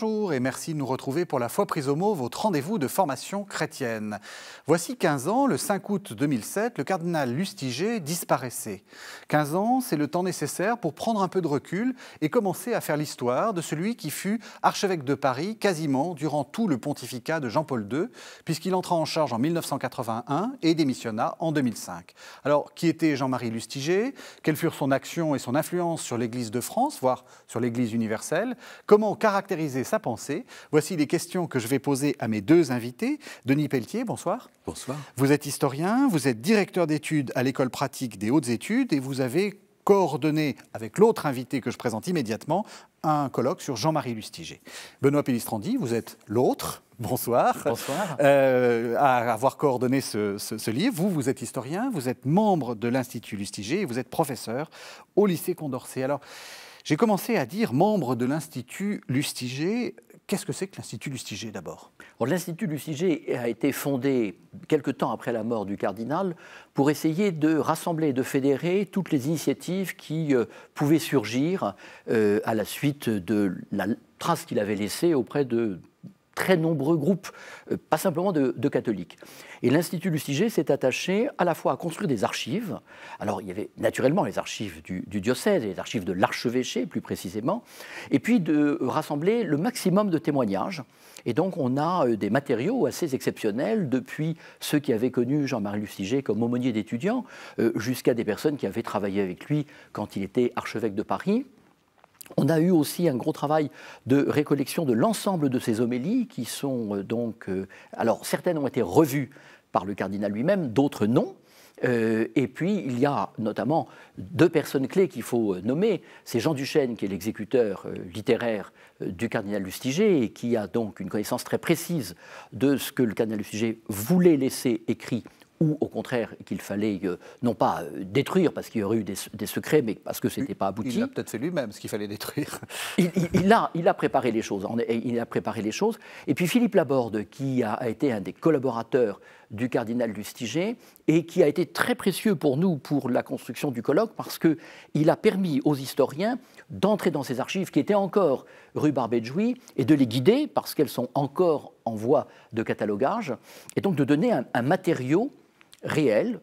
Bonjour et merci de nous retrouver pour la foi prise au mot, votre rendez-vous de formation chrétienne. Voici 15 ans, le 5 août 2007, le cardinal Lustiger disparaissait. 15 ans, c'est le temps nécessaire pour prendre un peu de recul et commencer à faire l'histoire de celui qui fut archevêque de Paris quasiment durant tout le pontificat de Jean-Paul II, puisqu'il entra en charge en 1981 et démissionna en 2005. Alors, qui était Jean-Marie Lustiger Quelles furent son action et son influence sur l'Église de France, voire sur l'Église universelle Comment caractériser sa pensée. Voici les questions que je vais poser à mes deux invités. Denis Pelletier, bonsoir. Bonsoir. Vous êtes historien, vous êtes directeur d'études à l'école pratique des hautes études et vous avez coordonné avec l'autre invité que je présente immédiatement un colloque sur Jean-Marie Lustiger. Benoît Pellistrandi, vous êtes l'autre. Bonsoir. Bonsoir. Euh, à avoir coordonné ce, livre. Vous, vous êtes historien, vous êtes membre de l'Institut Lustiger et vous êtes professeur au lycée Condorcet. Alors, j'ai commencé à dire membre de l'Institut Lustiger. Qu'est-ce que c'est que l'Institut Lustiger d'abord L'Institut Lustiger a été fondé quelque temps après la mort du cardinal pour essayer de rassembler, de fédérer toutes les initiatives qui euh, pouvaient surgir euh, à la suite de la trace qu'il avait laissée auprès de très nombreux groupes, euh, pas simplement de, catholiques. Et l'Institut Lustiger s'est attaché à la fois à construire des archives. Alors, il y avait naturellement les archives du, diocèse, les archives de l'archevêché plus précisément, et puis de rassembler le maximum de témoignages. Et donc, on a euh, des matériaux assez exceptionnels, depuis ceux qui avaient connu Jean-Marie Lustiger comme aumônier d'étudiants, euh, jusqu'à des personnes qui avaient travaillé avec lui quand il était archevêque de Paris. On a eu aussi un gros travail de récollection de l'ensemble de ces homélies qui sont euh, donc... Euh, alors certaines ont été revues par le cardinal lui-même, d'autres non. Euh, et puis, il y a notamment deux personnes clés qu'il faut nommer. C'est Jean Duchesne, qui est l'exécuteur littéraire du cardinal Lustiger, et qui a donc une connaissance très précise de ce que le cardinal Lustiger voulait laisser écrit ou au contraire qu'il fallait euh, non pas euh, détruire parce qu'il y aurait eu des, secrets, mais parce que ce n'était pas abouti. Il a peut-être fait lui-même ce qu'il fallait détruire. il, a, il a préparé les choses. Il a préparé les choses. Et puis Philippe Laborde, qui a, été un des collaborateurs du cardinal Lustiger et qui a été très précieux pour nous pour la construction du colloque parce que il a permis aux historiens d'entrer dans ces archives qui étaient encore rue Barbet-Jouy et de les guider parce qu'elles sont encore en voie de catalogage et donc de donner un, un matériau Réel,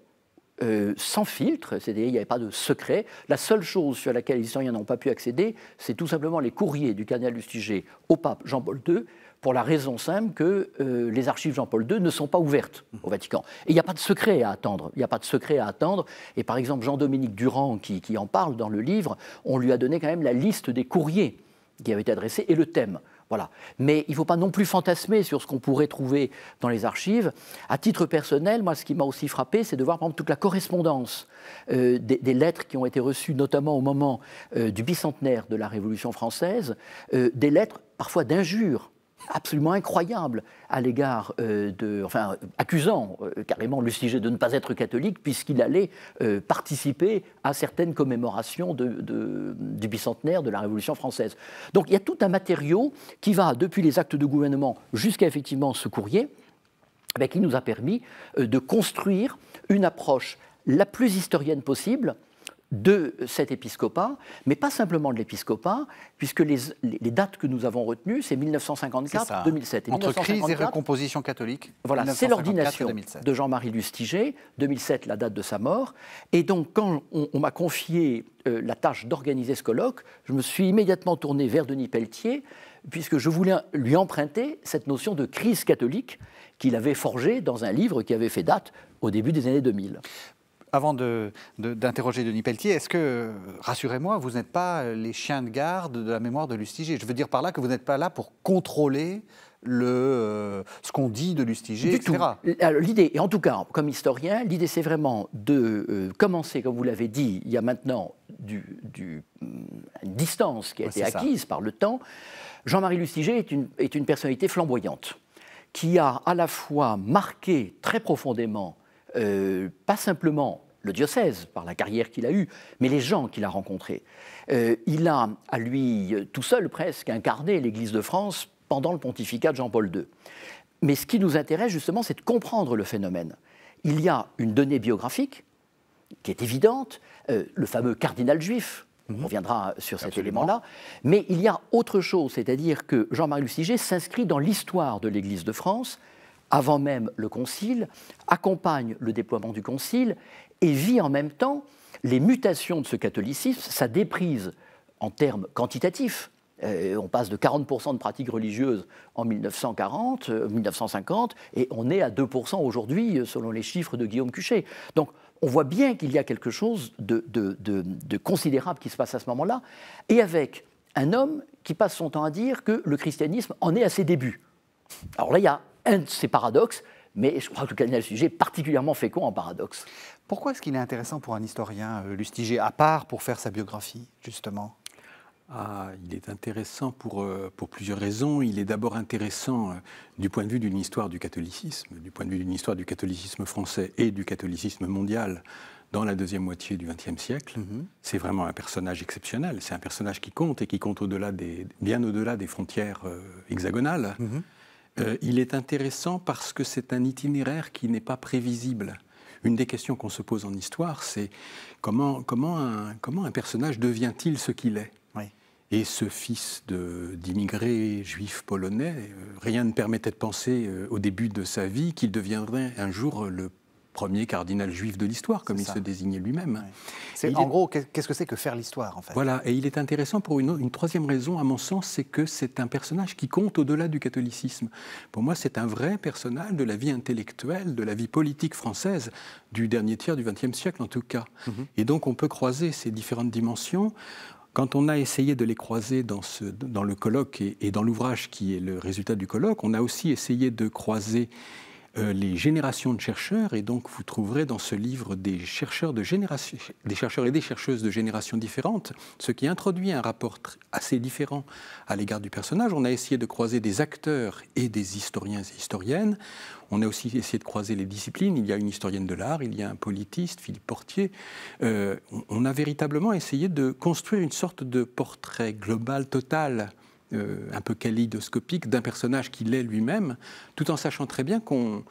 euh, sans filtre, c'est-à-dire il n'y avait pas de secret. La seule chose sur laquelle les historiens n'ont pas pu accéder, c'est tout simplement les courriers du cardinal Lustiger au pape Jean-Paul II, pour la raison simple que euh, les archives Jean-Paul II ne sont pas ouvertes au Vatican. Et il n'y a pas de secret à attendre. Il n'y a pas de secret à attendre. Et par exemple, Jean-Dominique Durand, qui en parle dans le livre, on lui a donné quand même la liste des courriers qui avaient été adressés et le thème. Voilà. Mais il ne faut pas non plus fantasmer sur ce qu'on pourrait trouver dans les archives. À titre personnel, moi, ce qui m'a aussi frappé, c'est de voir, par toute la correspondance euh, des, lettres qui ont été reçues, notamment au moment euh, du bicentenaire de la Révolution française, euh, des lettres parfois d'injures absolument incroyable à l'égard euh, de, enfin, accusant euh, carrément le sujet de ne pas être catholique puisqu'il allait euh, participer à certaines commémorations du bicentenaire de la Révolution française. Donc il y a tout un matériau qui va depuis les actes de gouvernement jusqu'à effectivement ce courrier, eh qui nous a permis de construire une approche la plus historienne possible, de cet épiscopat, mais pas simplement de l'épiscopat, puisque les, dates que nous avons retenues, c'est 1954-2007. Entre crise et recomposition catholique. Voilà, c'est l'ordination de Jean-Marie Lustiger, 2007 la date de sa mort. Et donc quand on, m'a confié euh, la tâche d'organiser ce colloque, je me suis immédiatement tourné vers Denis Pelletier, puisque je voulais lui emprunter cette notion de crise catholique qu'il avait forgée dans un livre qui avait fait date au début des années 2000 avant d'interroger de, de, Denis Pelletier, est-ce que, rassurez-moi, vous n'êtes pas les chiens de garde de la mémoire de Lustiger Je veux dire par là que vous n'êtes pas là pour contrôler le, euh, ce qu'on dit de Lustiger, du tout. L'idée, et en tout cas, comme historien, l'idée c'est vraiment de euh, commencer, comme vous l'avez dit, il y a maintenant du, euh, une distance qui a été acquise par le temps. Jean-Marie Lustiger est une, est une personnalité flamboyante qui a à la fois marqué très profondément euh, pas simplement le diocèse, par la carrière qu'il a eue, mais les gens qu'il a rencontrés. Euh, il a, à lui euh, tout seul presque, incarné l'Église de France pendant le pontificat de Jean-Paul II. Mais ce qui nous intéresse justement, c'est de comprendre le phénomène. Il y a une donnée biographique qui est évidente, le fameux cardinal juif, on mhm. reviendra sur cet élément-là. Mais il y a autre chose, c'est-à-dire que Jean-Marie Lustiger s'inscrit dans l'histoire de l'Église de France avant même le concile, accompagne le déploiement du concile et vit en même temps les mutations de ce catholicisme, sa déprise en termes quantitatifs. Euh, on passe de 40% de pratiques religieuses en 1940, 1950, euh, et on est à 2% aujourd'hui, euh, selon les chiffres de Guillaume Cuchet. Donc, on voit bien qu'il y a quelque chose de, de, considérable qui se passe à ce moment-là, et avec un homme qui passe son temps à dire que le christianisme en est à ses débuts. Alors là, il y a un de ces paradoxes, mais je crois que le cardinal un est particulièrement fécond en paradoxes. Pourquoi est-ce qu'il est intéressant pour un historien, euh, Lustiger, à part pour faire sa biographie, justement ah, il est intéressant pour, euh, pour plusieurs raisons. Il est d'abord intéressant euh, du point de vue d'une histoire du catholicisme, du point de vue d'une histoire du catholicisme français et du catholicisme mondial dans la deuxième moitié du XXe siècle. Mhm. C'est vraiment un personnage exceptionnel. C'est un personnage qui compte et qui compte bien au-delà des frontières hexagonales. Mhm. Euh, il est intéressant parce que c'est un itinéraire qui n'est pas prévisible. Une des questions qu'on se pose en histoire, c'est comment, un, personnage devient-il ce qu'il est Et ce fils d'immigrés juifs polonais, euh, rien ne permettait de penser euh, au début de sa vie qu'il deviendrait un jour le premier cardinal juif de l'histoire, comme il se désignait lui-même. c'est En gros, qu'est-ce que c'est que faire l'histoire, en fait Voilà, et il est intéressant pour une, troisième raison, à mon sens, c'est que c'est un personnage qui compte au-delà du catholicisme. Pour moi, c'est un vrai personnage de la vie intellectuelle, de la vie politique française, du dernier tiers du XXe siècle, en tout cas. Mhm. Et donc, on peut croiser ces différentes dimensions. Quand on a essayé de les croiser dans, ce, dans le colloque et dans l'ouvrage qui est le résultat du colloque, on a aussi essayé de croiser euh, les générations de chercheurs, et donc vous trouverez dans ce livre des chercheurs, et des chercheuses de générations différentes, ce qui introduit un rapport assez différent à l'égard du personnage. On a essayé de croiser des acteurs et des historiens et historiennes. On a aussi essayé de croiser les disciplines. Il y a une historienne de l'art, il y a un politiste, Philippe Portier. Euh, on a véritablement essayé de construire une sorte de portrait global, total euh, un peu kaléidoscopique d'un personnage qu'il est lui-même, tout en sachant très bien qu'on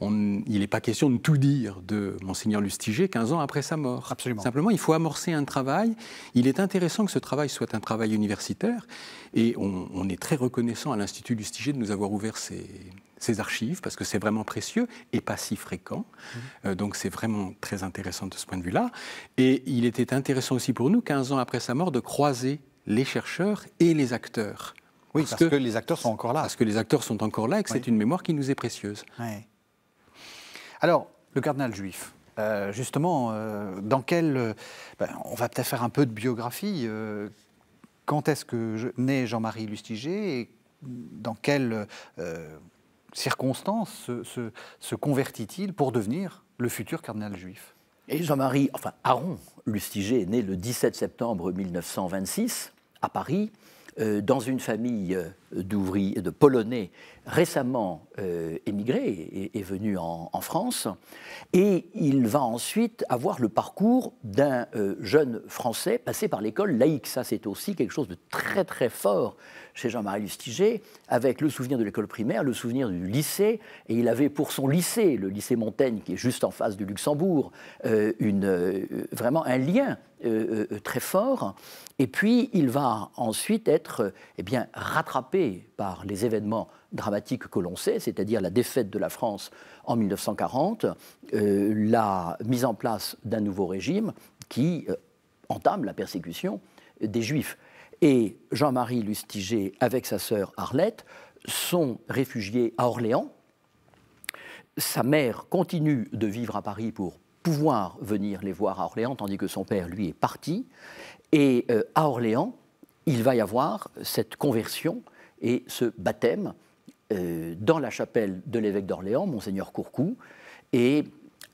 il n'est pas question de tout dire de Monseigneur Lustiger 15 ans après sa mort. Absolument. Simplement, il faut amorcer un travail. Il est intéressant que ce travail soit un travail universitaire et on, est très reconnaissant à l'Institut Lustiger de nous avoir ouvert ses archives parce que c'est vraiment précieux et pas si fréquent. Mmh. Euh, donc c'est vraiment très intéressant de ce point de vue-là. Et il était intéressant aussi pour nous, 15 ans après sa mort, de croiser les chercheurs et les acteurs. Oui, parce, que, les acteurs sont encore là. Parce que les acteurs sont encore là et que c'est une mémoire qui nous est précieuse. Alors, le cardinal juif, euh, justement, euh, dans quel. Euh, ben, on va peut-être faire un peu de biographie. quand est-ce que naît Jean-Marie Lustiger et dans quelles circonstances se, convertit-il pour devenir le futur cardinal juif Et Jean-Marie, enfin Aaron Lustiger est né le 17 septembre 1926 à Paris, euh, dans une famille euh, d'ouvriers, de Polonais récemment euh, émigrés et, venus venu en, France. Et il va ensuite avoir le parcours d'un euh, jeune Français passé par l'école laïque. Ça, c'est aussi quelque chose de très très fort chez Jean-Marie Lustiger, avec le souvenir de l'école primaire, le souvenir du lycée. Et il avait pour son lycée, le lycée Montaigne, qui est juste en face du Luxembourg, euh, une, vraiment un lien très fort. Et puis, il va ensuite être eh bien, rattrapé par les événements dramatiques que l'on sait, c'est-à-dire la défaite de la France en 1940, euh, la mise en place d'un nouveau régime qui euh, entame la persécution des Juifs. Et Jean-Marie Lustiger, avec sa sœur Arlette, sont réfugiés à Orléans. Sa mère continue de vivre à Paris pour pouvoir venir les voir à Orléans, tandis que son père, lui, est parti. Et euh, à Orléans, il va y avoir cette conversion et ce baptême, euh, dans la chapelle de l'évêque d'Orléans, Monseigneur Courcou, et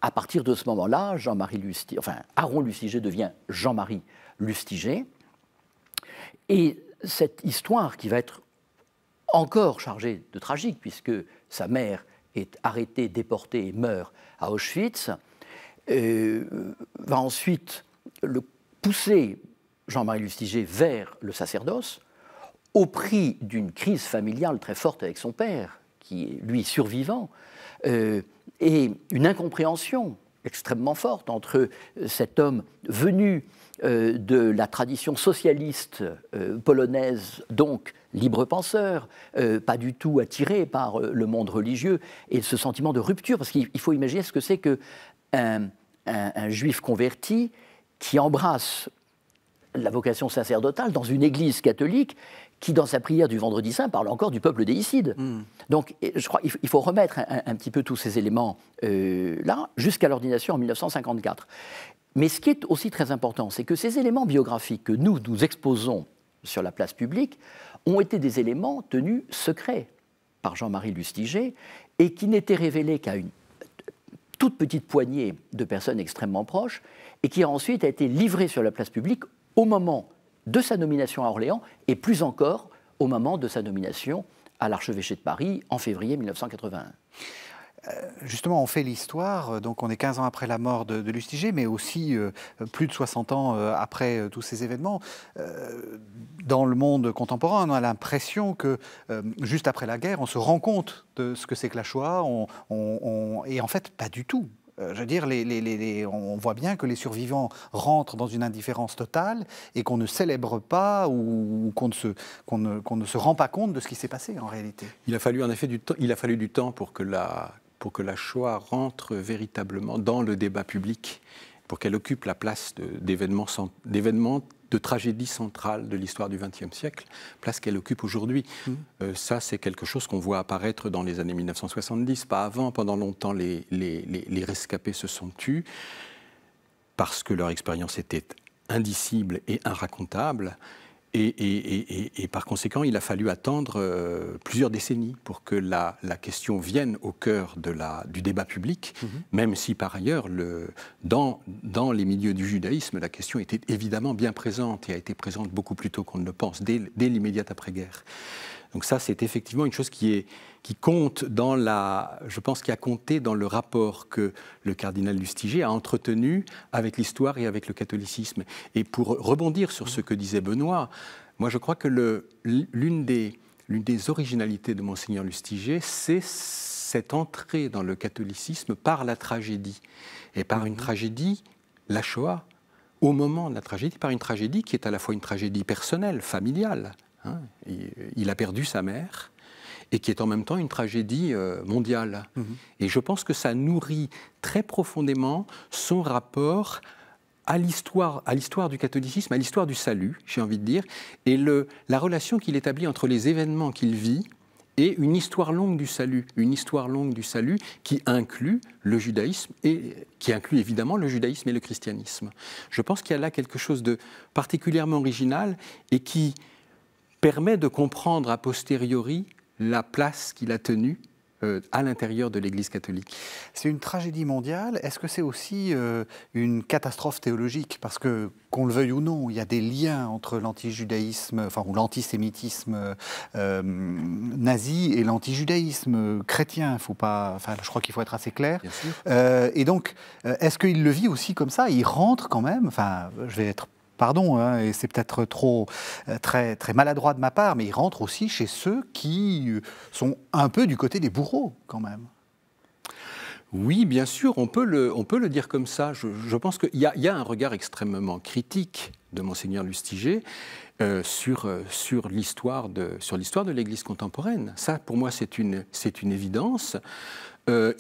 à partir de ce moment-là, Jean-Marie enfin, Aaron Lustiger devient Jean-Marie Lustiger. Et cette histoire qui va être encore chargée de tragique, puisque sa mère est arrêtée, déportée et meurt à Auschwitz, euh, va ensuite le pousser Jean-Marie Lustiger vers le sacerdoce, au prix d'une crise familiale très forte avec son père, qui est lui survivant, euh, et une incompréhension extrêmement forte entre euh, cet homme venu euh, de la tradition socialiste polonaise, donc libre penseur, pas du tout attiré par le monde religieux, et ce sentiment de rupture, parce qu'il faut imaginer ce que c'est que un juif converti qui embrasse la vocation sacerdotale dans une église catholique qui, dans sa prière du Vendredi Saint, parle encore du peuple déicide. Hmm. Donc, je crois qu'il faut remettre un, petit peu tous ces éléments-là euh, jusqu'à l'ordination en 1954. Mais ce qui est aussi très important, c'est que ces éléments biographiques que nous, nous exposons sur la place publique ont été des éléments tenus secrets par Jean-Marie Lustiger et qui n'étaient révélés qu'à une toute petite poignée de personnes extrêmement proches et qui a ensuite été livré sur la place publique au moment de sa nomination à Orléans et plus encore au moment de sa nomination à l'archevêché de Paris en février 1981. Euh, justement, on fait l'histoire, euh, donc on est 15 ans après la mort de, Lustiger, mais aussi euh, plus de 60 ans après tous ces événements. dans le monde contemporain, on a l'impression que juste après la guerre, on se rend compte de ce que c'est que la Shoah, et en fait, pas du tout. Euh, je veux dire, on voit bien que les survivants rentrent dans une indifférence totale et qu'on ne célèbre pas ou, qu'on ne, se rend pas compte de ce qui s'est passé en réalité. Il a fallu du temps, il a fallu du temps pour que la, pour que la Shoah rentre véritablement dans le débat public pour qu'elle occupe la place d'événements de, tragédie centrale de l'histoire du XXe siècle, place qu'elle occupe aujourd'hui. Mmh. Euh, ça, c'est quelque chose qu'on voit apparaître dans les années 1970, pas avant. Pendant longtemps, les, les rescapés se sont tus parce que leur expérience était indicible et inracontable. Et, par conséquent, il a fallu attendre euh, plusieurs décennies pour que la, question vienne au cœur du débat public, mhm. même si par ailleurs, dans, les milieux du judaïsme, la question était évidemment bien présente et a été présente beaucoup plus tôt qu'on ne le pense, dès, dès l'immédiate après-guerre. Donc ça, c'est effectivement une chose qui, compte dans la, je pense, qui a compté dans le rapport que le cardinal Lustiger a entretenu avec l'histoire et avec le catholicisme. Et pour rebondir sur ce que disait Benoît, moi, je crois que l'une des, originalités de monseigneur Lustiger, c'est cette entrée dans le catholicisme par la tragédie. Et par une tragédie, la Shoah, au moment de la tragédie, par une tragédie qui est à la fois une tragédie personnelle, familiale, Hein. Il, a perdu sa mère et qui est en même temps une tragédie euh, mondiale. Mhm. Et je pense que ça nourrit très profondément son rapport à l'histoire, à l'histoire du catholicisme, à l'histoire du salut, j'ai envie de dire, et le, la relation qu'il établit entre les événements qu'il vit et une histoire longue du salut, une histoire longue du salut qui inclut le judaïsme et qui inclut évidemment le judaïsme et le christianisme. Je pense qu'il y a là quelque chose de particulièrement original et qui permet de comprendre a posteriori la place qu'il a tenue euh, à l'intérieur de l'Église catholique. C'est une tragédie mondiale. Est-ce que c'est aussi euh, une catastrophe théologique Parce que, qu'on le veuille ou non, il y a des liens entre l'antijudaïsme, enfin, ou l'antisémitisme euh, nazi et l'antijudaïsme chrétien. Faut pas, enfin, je crois qu'il faut être assez clair. et donc, est-ce qu'il le vit aussi comme ça Il rentre quand même, enfin, je vais être pardon, hein, et c'est peut-être trop euh, très, très maladroit de ma part, mais il rentre aussi chez ceux qui euh, sont un peu du côté des bourreaux quand même. Oui, bien sûr, on peut le, on peut le dire comme ça. Je, pense qu'il y, a un regard extrêmement critique de monseigneur Lustiger euh, sur, sur l'histoire de l'Église contemporaine. Ça, pour moi, c'est une, une évidence. Euh,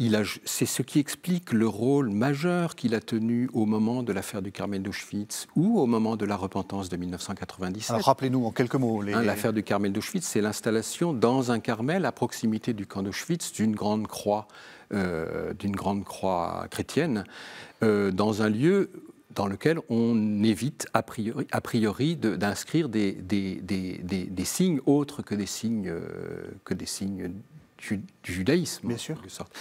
c'est ce qui explique le rôle majeur qu'il a tenu au moment de l'affaire du Carmel d'Auschwitz ou au moment de la repentance de 1997. Rappelez-nous en quelques mots. Les... Hein, l'affaire du Carmel d'Auschwitz, c'est l'installation dans un Carmel à proximité du camp d'Auschwitz d'une grande croix, euh, d'une grande croix chrétienne, euh, dans un lieu dans lequel on évite a priori, a priori d'inscrire des, des, signes autres que des signes, que des signes du judaïsme, Bien sûr. sorte.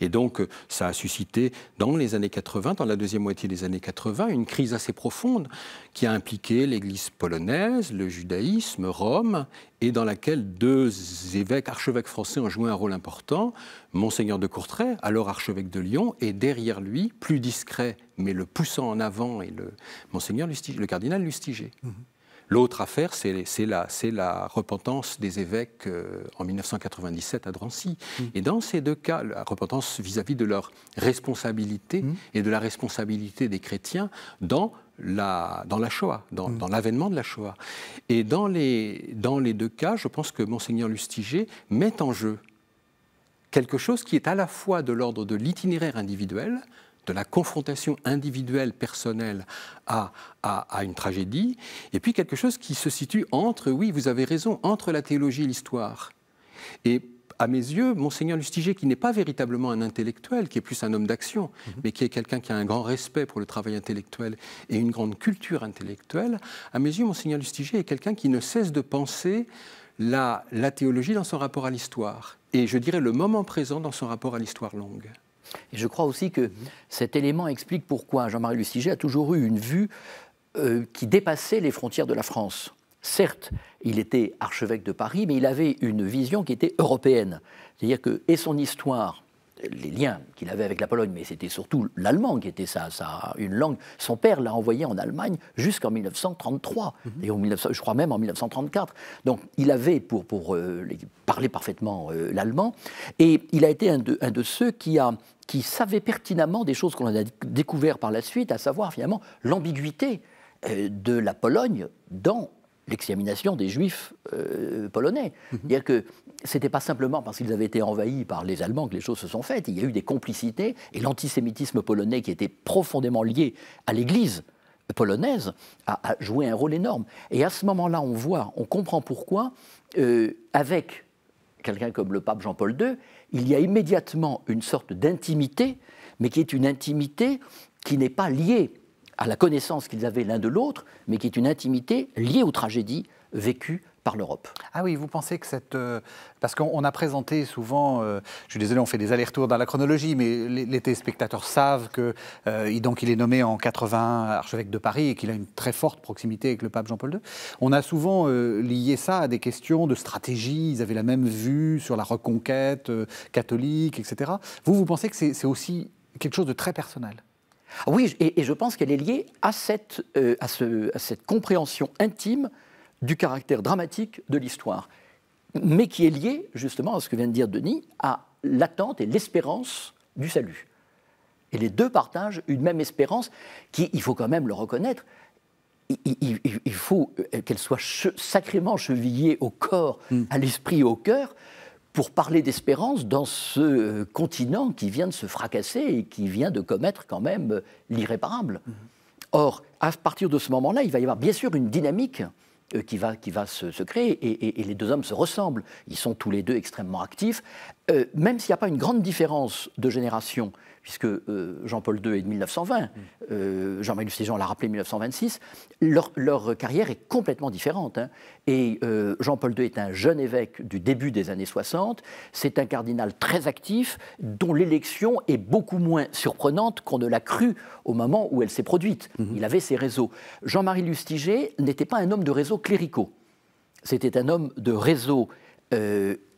Et donc, euh, ça a suscité, dans les années 80, dans la deuxième moitié des années 80, une crise assez profonde qui a impliqué l'Église polonaise, le judaïsme, Rome, et dans laquelle deux évêques, archevêques français, ont joué un rôle important, Monseigneur de Courtrai, alors archevêque de Lyon, et derrière lui, plus discret, mais le poussant en avant, et le Monseigneur le cardinal Lustiger. Mhm. L'autre affaire, c'est la, repentance des évêques euh, en 1997 à Drancy. Mm. Et dans ces deux cas, la repentance vis-à-vis de leur responsabilité mm. et de la responsabilité des chrétiens dans la, Shoah, mm. dans, l'avènement de la Shoah. Et dans les, dans les deux cas, je pense que monseigneur Lustiger met en jeu quelque chose qui est à la fois de l'ordre de l'itinéraire individuel, de la confrontation individuelle, personnelle à, à, une tragédie, et puis quelque chose qui se situe entre, oui, vous avez raison, entre la théologie et l'histoire. Et à mes yeux, Monseigneur Lustiger, qui n'est pas véritablement un intellectuel, qui est plus un homme d'action, mhm. mais qui est quelqu'un qui a un grand respect pour le travail intellectuel et une grande culture intellectuelle, à mes yeux, Monseigneur Lustiger est quelqu'un qui ne cesse de penser la, la théologie dans son rapport à l'histoire, et je dirais le moment présent dans son rapport à l'histoire longue. Et je crois aussi que cet élément explique pourquoi Jean-Marie Lustiger a toujours eu une vue euh, qui dépassait les frontières de la France. Certes, il était archevêque de Paris, mais il avait une vision qui était européenne. C'est-à-dire que, et son histoire, les liens qu'il avait avec la Pologne, mais c'était surtout l'allemand qui était ça, une langue. Son père l'a envoyé en Allemagne jusqu'en 1933, mhm. et je crois même en 1934. Donc il avait, pour, pour euh, parler parfaitement euh, l'allemand, et il a été un de, un de ceux qui a qui savait pertinemment des choses qu'on a découvert par la suite, à savoir finalement l'ambiguïté euh, de la Pologne dans l'examination des Juifs euh, polonais. Mhm. C'est-à-dire que c'était pas simplement parce qu'ils avaient été envahis par les Allemands que les choses se sont faites. Il y a eu des complicités et l'antisémitisme polonais qui était profondément lié à l'Église polonaise a, joué un rôle énorme. Et à ce moment-là, on voit, on comprend pourquoi, euh, avec quelqu'un comme le pape Jean-Paul II, il y a immédiatement une sorte d'intimité, mais qui est une intimité qui n'est pas liée à la connaissance qu'ils avaient l'un de l'autre, mais qui est une intimité liée aux tragédies vécues par l'Europe. Ah oui, vous pensez que cette... Euh, parce qu'on a présenté souvent, euh, je suis désolé, on fait des allers-retours dans la chronologie, mais les, téléspectateurs savent que euh, donc il est nommé en 80 archevêque de Paris et qu'il a une très forte proximité avec le pape Jean-Paul II. On a souvent lié ça à des questions de stratégie, ils avaient la même vue sur la reconquête catholique, etc. Vous, vous pensez que c'est aussi quelque chose de très personnel ah oui, et, je pense qu'elle est liée à cette, à, à cette compréhension intime du caractère dramatique de l'histoire, mais qui est lié justement à ce que vient de dire Denis, à l'attente et l'espérance du salut. Et les deux partagent une même espérance qui, il faut quand même le reconnaître, il, faut euh, qu'elle soit sacrément chevillée au corps, mm. à l'esprit, au cœur, pour parler d'espérance dans ce euh, continent qui vient de se fracasser et qui vient de commettre quand même euh, l'irréparable. Mm. Or, à partir de ce moment-là, il va y avoir bien sûr une dynamique euh, qui va, se, créer. Et, les deux hommes se ressemblent. Ils sont tous les deux extrêmement actifs. Euh, même s'il n'y a pas une grande différence de génération puisque euh, Jean-Paul II est de 1920, mm. euh, Jean-Marie Jean l'a rappelé 1926, leur, carrière est complètement différente. Hein. Et euh, Jean-Paul II est un jeune évêque du début des années 60, c'est un cardinal très actif, dont l'élection est beaucoup moins surprenante qu'on ne l'a cru au moment où elle s'est produite. Mm-hmm. Il avait ses réseaux. Jean-Marie Lustiger n'était pas un homme de réseaux cléricaux, c'était un homme de réseaux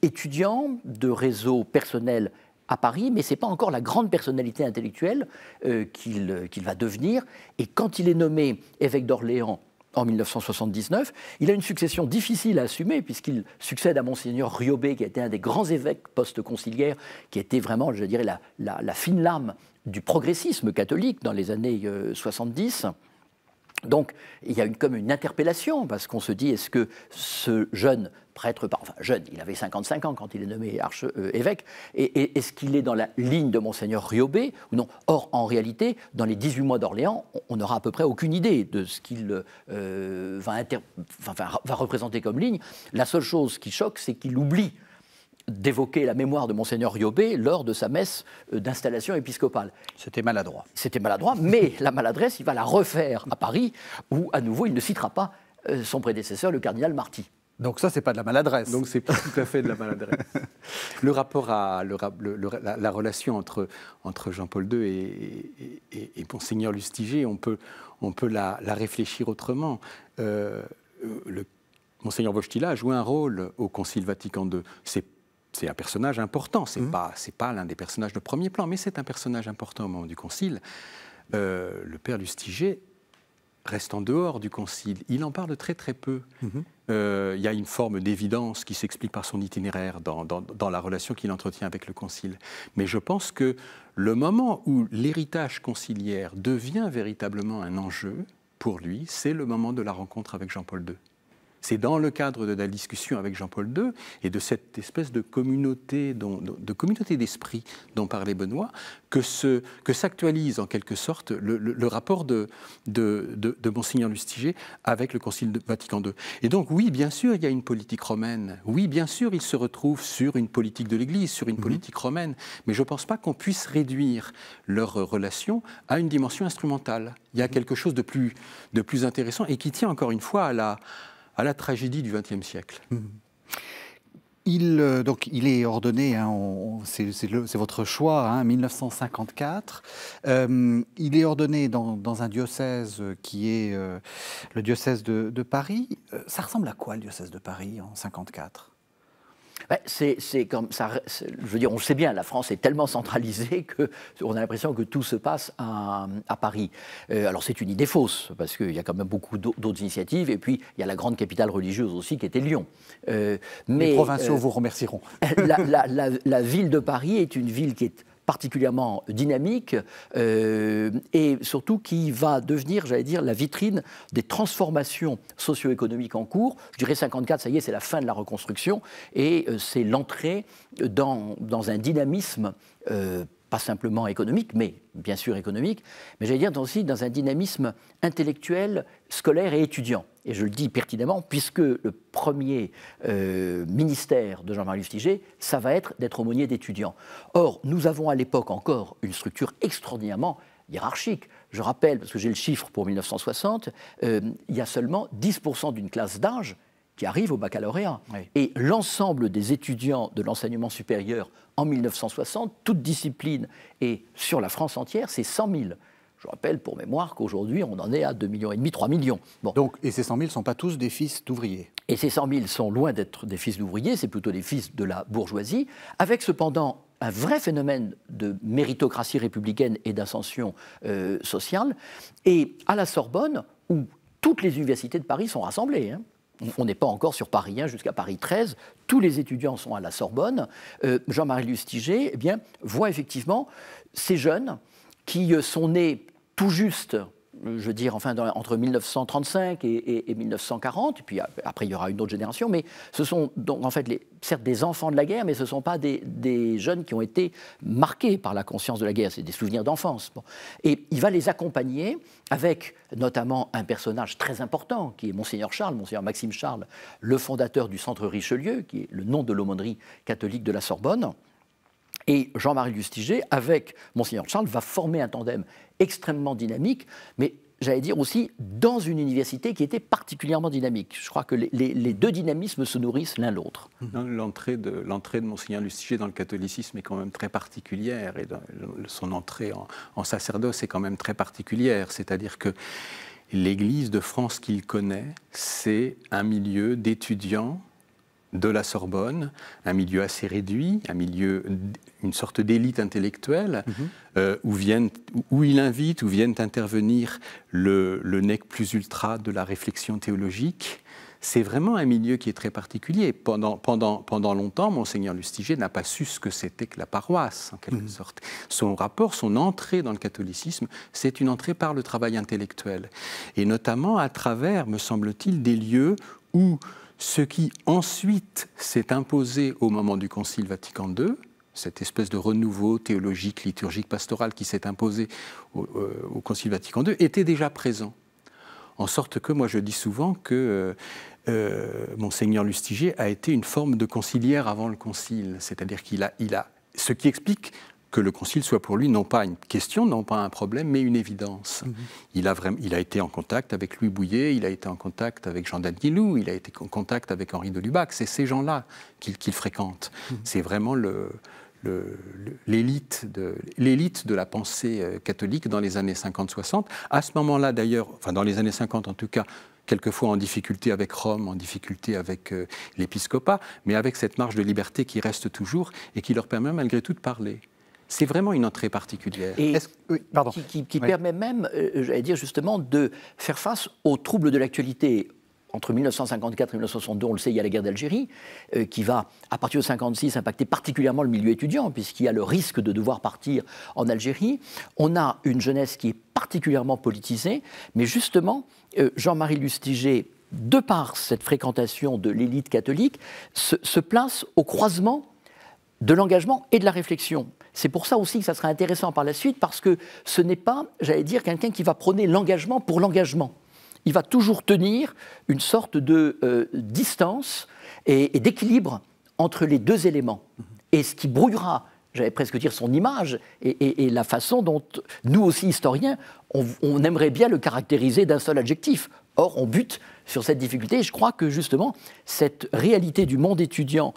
étudiants, de réseaux personnels à Paris, mais ce n'est pas encore la grande personnalité intellectuelle euh, qu'il va devenir. Et quand il est nommé évêque d'Orléans en 1979, il a une succession difficile à assumer, puisqu'il succède à Monseigneur Riobé, qui était un des grands évêques post-conciliaires, qui était vraiment, je dirais, la, la, fine lame du progressisme catholique dans les années 70. Euh, Donc il y a comme une interpellation, parce qu'on se dit, est-ce que ce jeune prêtre, enfin jeune, il avait 55 ans quand il est nommé archevêque, et, et est-ce qu'il est dans la ligne de monseigneur Riobé ou non Or, en réalité, dans les 18 mois d'Orléans, on n'aura à peu près aucune idée de ce qu'il euh, va, représenter comme ligne. La seule chose qui choque, c'est qu'il oublie d'évoquer la mémoire de Monseigneur Riobé lors de sa messe euh, d'installation épiscopale. C'était maladroit. C'était maladroit, mais la maladresse, il va la refaire à Paris, où à nouveau, il ne citera pas euh, son prédécesseur, le cardinal Marty. Donc ça, c'est pas de la maladresse. Donc c'est pas tout à fait de la maladresse. le rapport à la, relation entre, Jean-Paul II et, Monseigneur Lustiger, on peut, la, réfléchir autrement. Euh, Monseigneur Wojtyla a joué un rôle au Concile Vatican II. C'est un personnage important. Mmh. C'est pas l'un des personnages de premier plan, mais c'est un personnage important au moment du concile. Euh, le père Lustiger reste en dehors du concile. Il en parle très très peu. Mhm. Euh, il y a une forme d'évidence qui s'explique par son itinéraire dans, dans la relation qu'il entretient avec le concile. Mais je pense que le moment où l'héritage conciliaire devient véritablement un enjeu pour lui, c'est le moment de la rencontre avec Jean-Paul II. C'est dans le cadre de la discussion avec Jean-Paul II et de cette espèce de communauté, de communauté d'esprit dont parlait Benoît que, que s'actualise en quelque sorte le, rapport de, de, Monseigneur Lustiger avec le Concile Vatican II. Et donc, oui, bien sûr, il y a une politique romaine. Oui, bien sûr, il se retrouve sur une politique de l'Église, sur une mhm. politique romaine. Mais je ne pense pas qu'on puisse réduire leur relation à une dimension instrumentale. Il y a mhm. quelque chose de plus, de plus intéressant et qui tient encore une fois à la à la tragédie du XXe siècle. Mmh. Il, euh, donc, il est ordonné, hein, c'est votre choix, 1954. Hein, euh, il est ordonné dans, un diocèse qui est euh, le diocèse de, de Paris. Ça ressemble à quoi le diocèse de Paris en 1954 ben, c'est, comme ça. Je veux dire, on sait bien, la France est tellement centralisée que on a l'impression que tout se passe à, Paris. Euh, alors c'est une idée fausse parce qu'il y a quand même beaucoup d'autres initiatives. Et puis il y a la grande capitale religieuse aussi qui était Lyon. Euh, mais, Les provinciaux euh, vous remercieront. la ville de Paris est une ville qui est particulièrement dynamique euh, et surtout qui va devenir, j'allais dire, la vitrine des transformations socio-économiques en cours. Je dirais 54, ça y est, c'est la fin de la reconstruction et euh, c'est l'entrée dans, un dynamisme. Euh, pas simplement économique, mais bien sûr économique, mais j'allais dire aussi dans un dynamisme intellectuel, scolaire et étudiant et je le dis pertinemment, puisque le premier euh, ministère de Jean-Marie Lustiger, ça va être d'être aumônier d'étudiants. Or, nous avons à l'époque encore une structure extraordinairement hiérarchique. Je rappelle, parce que j'ai le chiffre pour 1960, euh, il y a seulement 10% d'une classe d'âge qui arrive au baccalauréat. Et l'ensemble des étudiants de l'enseignement supérieur en 1960, toute discipline, et sur la France entière, c'est 100 000. Je rappelle pour mémoire qu'aujourd'hui, on en est à 2,5 millions, 3 millions. Bon. Donc, et ces 100 000 ne sont pas tous des fils d'ouvriers Et ces 100 000 sont loin d'être des fils d'ouvriers, c'est plutôt des fils de la bourgeoisie, avec cependant un vrai phénomène de méritocratie républicaine et d'ascension euh, sociale. Et à la Sorbonne, où toutes les universités de Paris sont rassemblées, hein. on n'est pas encore sur Paris 1 jusqu'à Paris 13. Tous les étudiants sont à la Sorbonne. Euh, Jean-Marie Lustiger eh bien, voit effectivement ces jeunes qui euh, sont nés tout juste euh, je veux dire, enfin, entre 1935 et, 1940, et puis euh, après il y aura une autre génération, mais ce sont donc en fait certes des enfants de la guerre, mais ce ne sont pas des, jeunes qui ont été marqués par la conscience de la guerre, c'est des souvenirs d'enfance. Et il va les accompagner avec notamment un personnage très important qui est Monseigneur Charles, Monseigneur Maxime Charles, le fondateur du Centre Richelieu, qui est le nom de l'aumônerie catholique de la Sorbonne. Et Jean-Marie Lustiger, avec Monseigneur Charles, va former un tandem extrêmement dynamique, mais j'allais dire aussi dans une université qui était particulièrement dynamique. Je crois que les, deux dynamismes se nourrissent l'un l'autre. L'entrée de, l'entrée Monseigneur Lustiger dans le catholicisme est quand même très particulière, et son entrée en, en sacerdoce est quand même très particulière, c'est-à-dire que l'Église de France qu'il connaît, c'est un milieu d'étudiants de la Sorbonne, un milieu assez réduit, un milieu, une sorte d'élite intellectuelle, mhm. euh, où, viennent, où il invite, où viennent intervenir le, nec plus ultra de la réflexion théologique. C'est vraiment un milieu qui est très particulier. Pendant, pendant, pendant longtemps, Monseigneur Lustiger n'a pas su ce que c'était que la paroisse, en quelque mhm. sorte. Son rapport, son entrée dans le catholicisme, c'est une entrée par le travail intellectuel. Et notamment à travers, me semble-t-il, des lieux où ce qui ensuite s'est imposé au moment du Concile Vatican II, cette espèce de renouveau théologique, liturgique, pastoral qui s'est imposé au, euh, Concile Vatican II, était déjà présent. En sorte que moi je dis souvent que euh, euh, Monseigneur Lustiger a été une forme de conciliaire avant le Concile, c'est-à-dire qu'il a, il a, ce qui explique que le Concile soit pour lui non pas une question, non pas un problème, mais une évidence. Mhm. Il, a vraiment, il a été en contact avec Louis Bouillet, il a été en contact avec Jean Danilou, il a été en contact avec Henri de Lubac. C'est ces gens-là qu'il fréquente. Mhm. C'est vraiment le, l'élite de, de la pensée euh, catholique dans les années 50-60. À ce moment-là, d'ailleurs, enfin dans les années 50 en tout cas, quelquefois en difficulté avec Rome, en difficulté avec euh, l'épiscopat, mais avec cette marge de liberté qui reste toujours et qui leur permet malgré tout de parler c'est vraiment une entrée particulière. Qui, permet même, euh, euh, j'allais dire justement, de faire face aux troubles de l'actualité. Entre 1954 et 1962, on le sait, il y a la guerre d'Algérie, euh, qui va, à partir de 1956, impacter particulièrement le milieu étudiant, puisqu'il y a le risque de devoir partir en Algérie. On a une jeunesse qui est particulièrement politisée, mais justement, Jean-Marie Lustiger, de par cette fréquentation de l'élite catholique, se place au croisement de l'engagement et de la réflexion. C'est pour ça aussi que ça sera intéressant par la suite, parce que ce n'est pas, j'allais dire, quelqu'un qui va prôner l'engagement pour l'engagement. Il va toujours tenir une sorte de euh, distance et, d'équilibre entre les deux éléments. Et ce qui brouillera j'allais presque dire son image et, la façon dont nous aussi historiens, on, aimerait bien le caractériser d'un seul adjectif. Or, on bute sur cette difficulté. je crois que justement, cette réalité du monde étudiant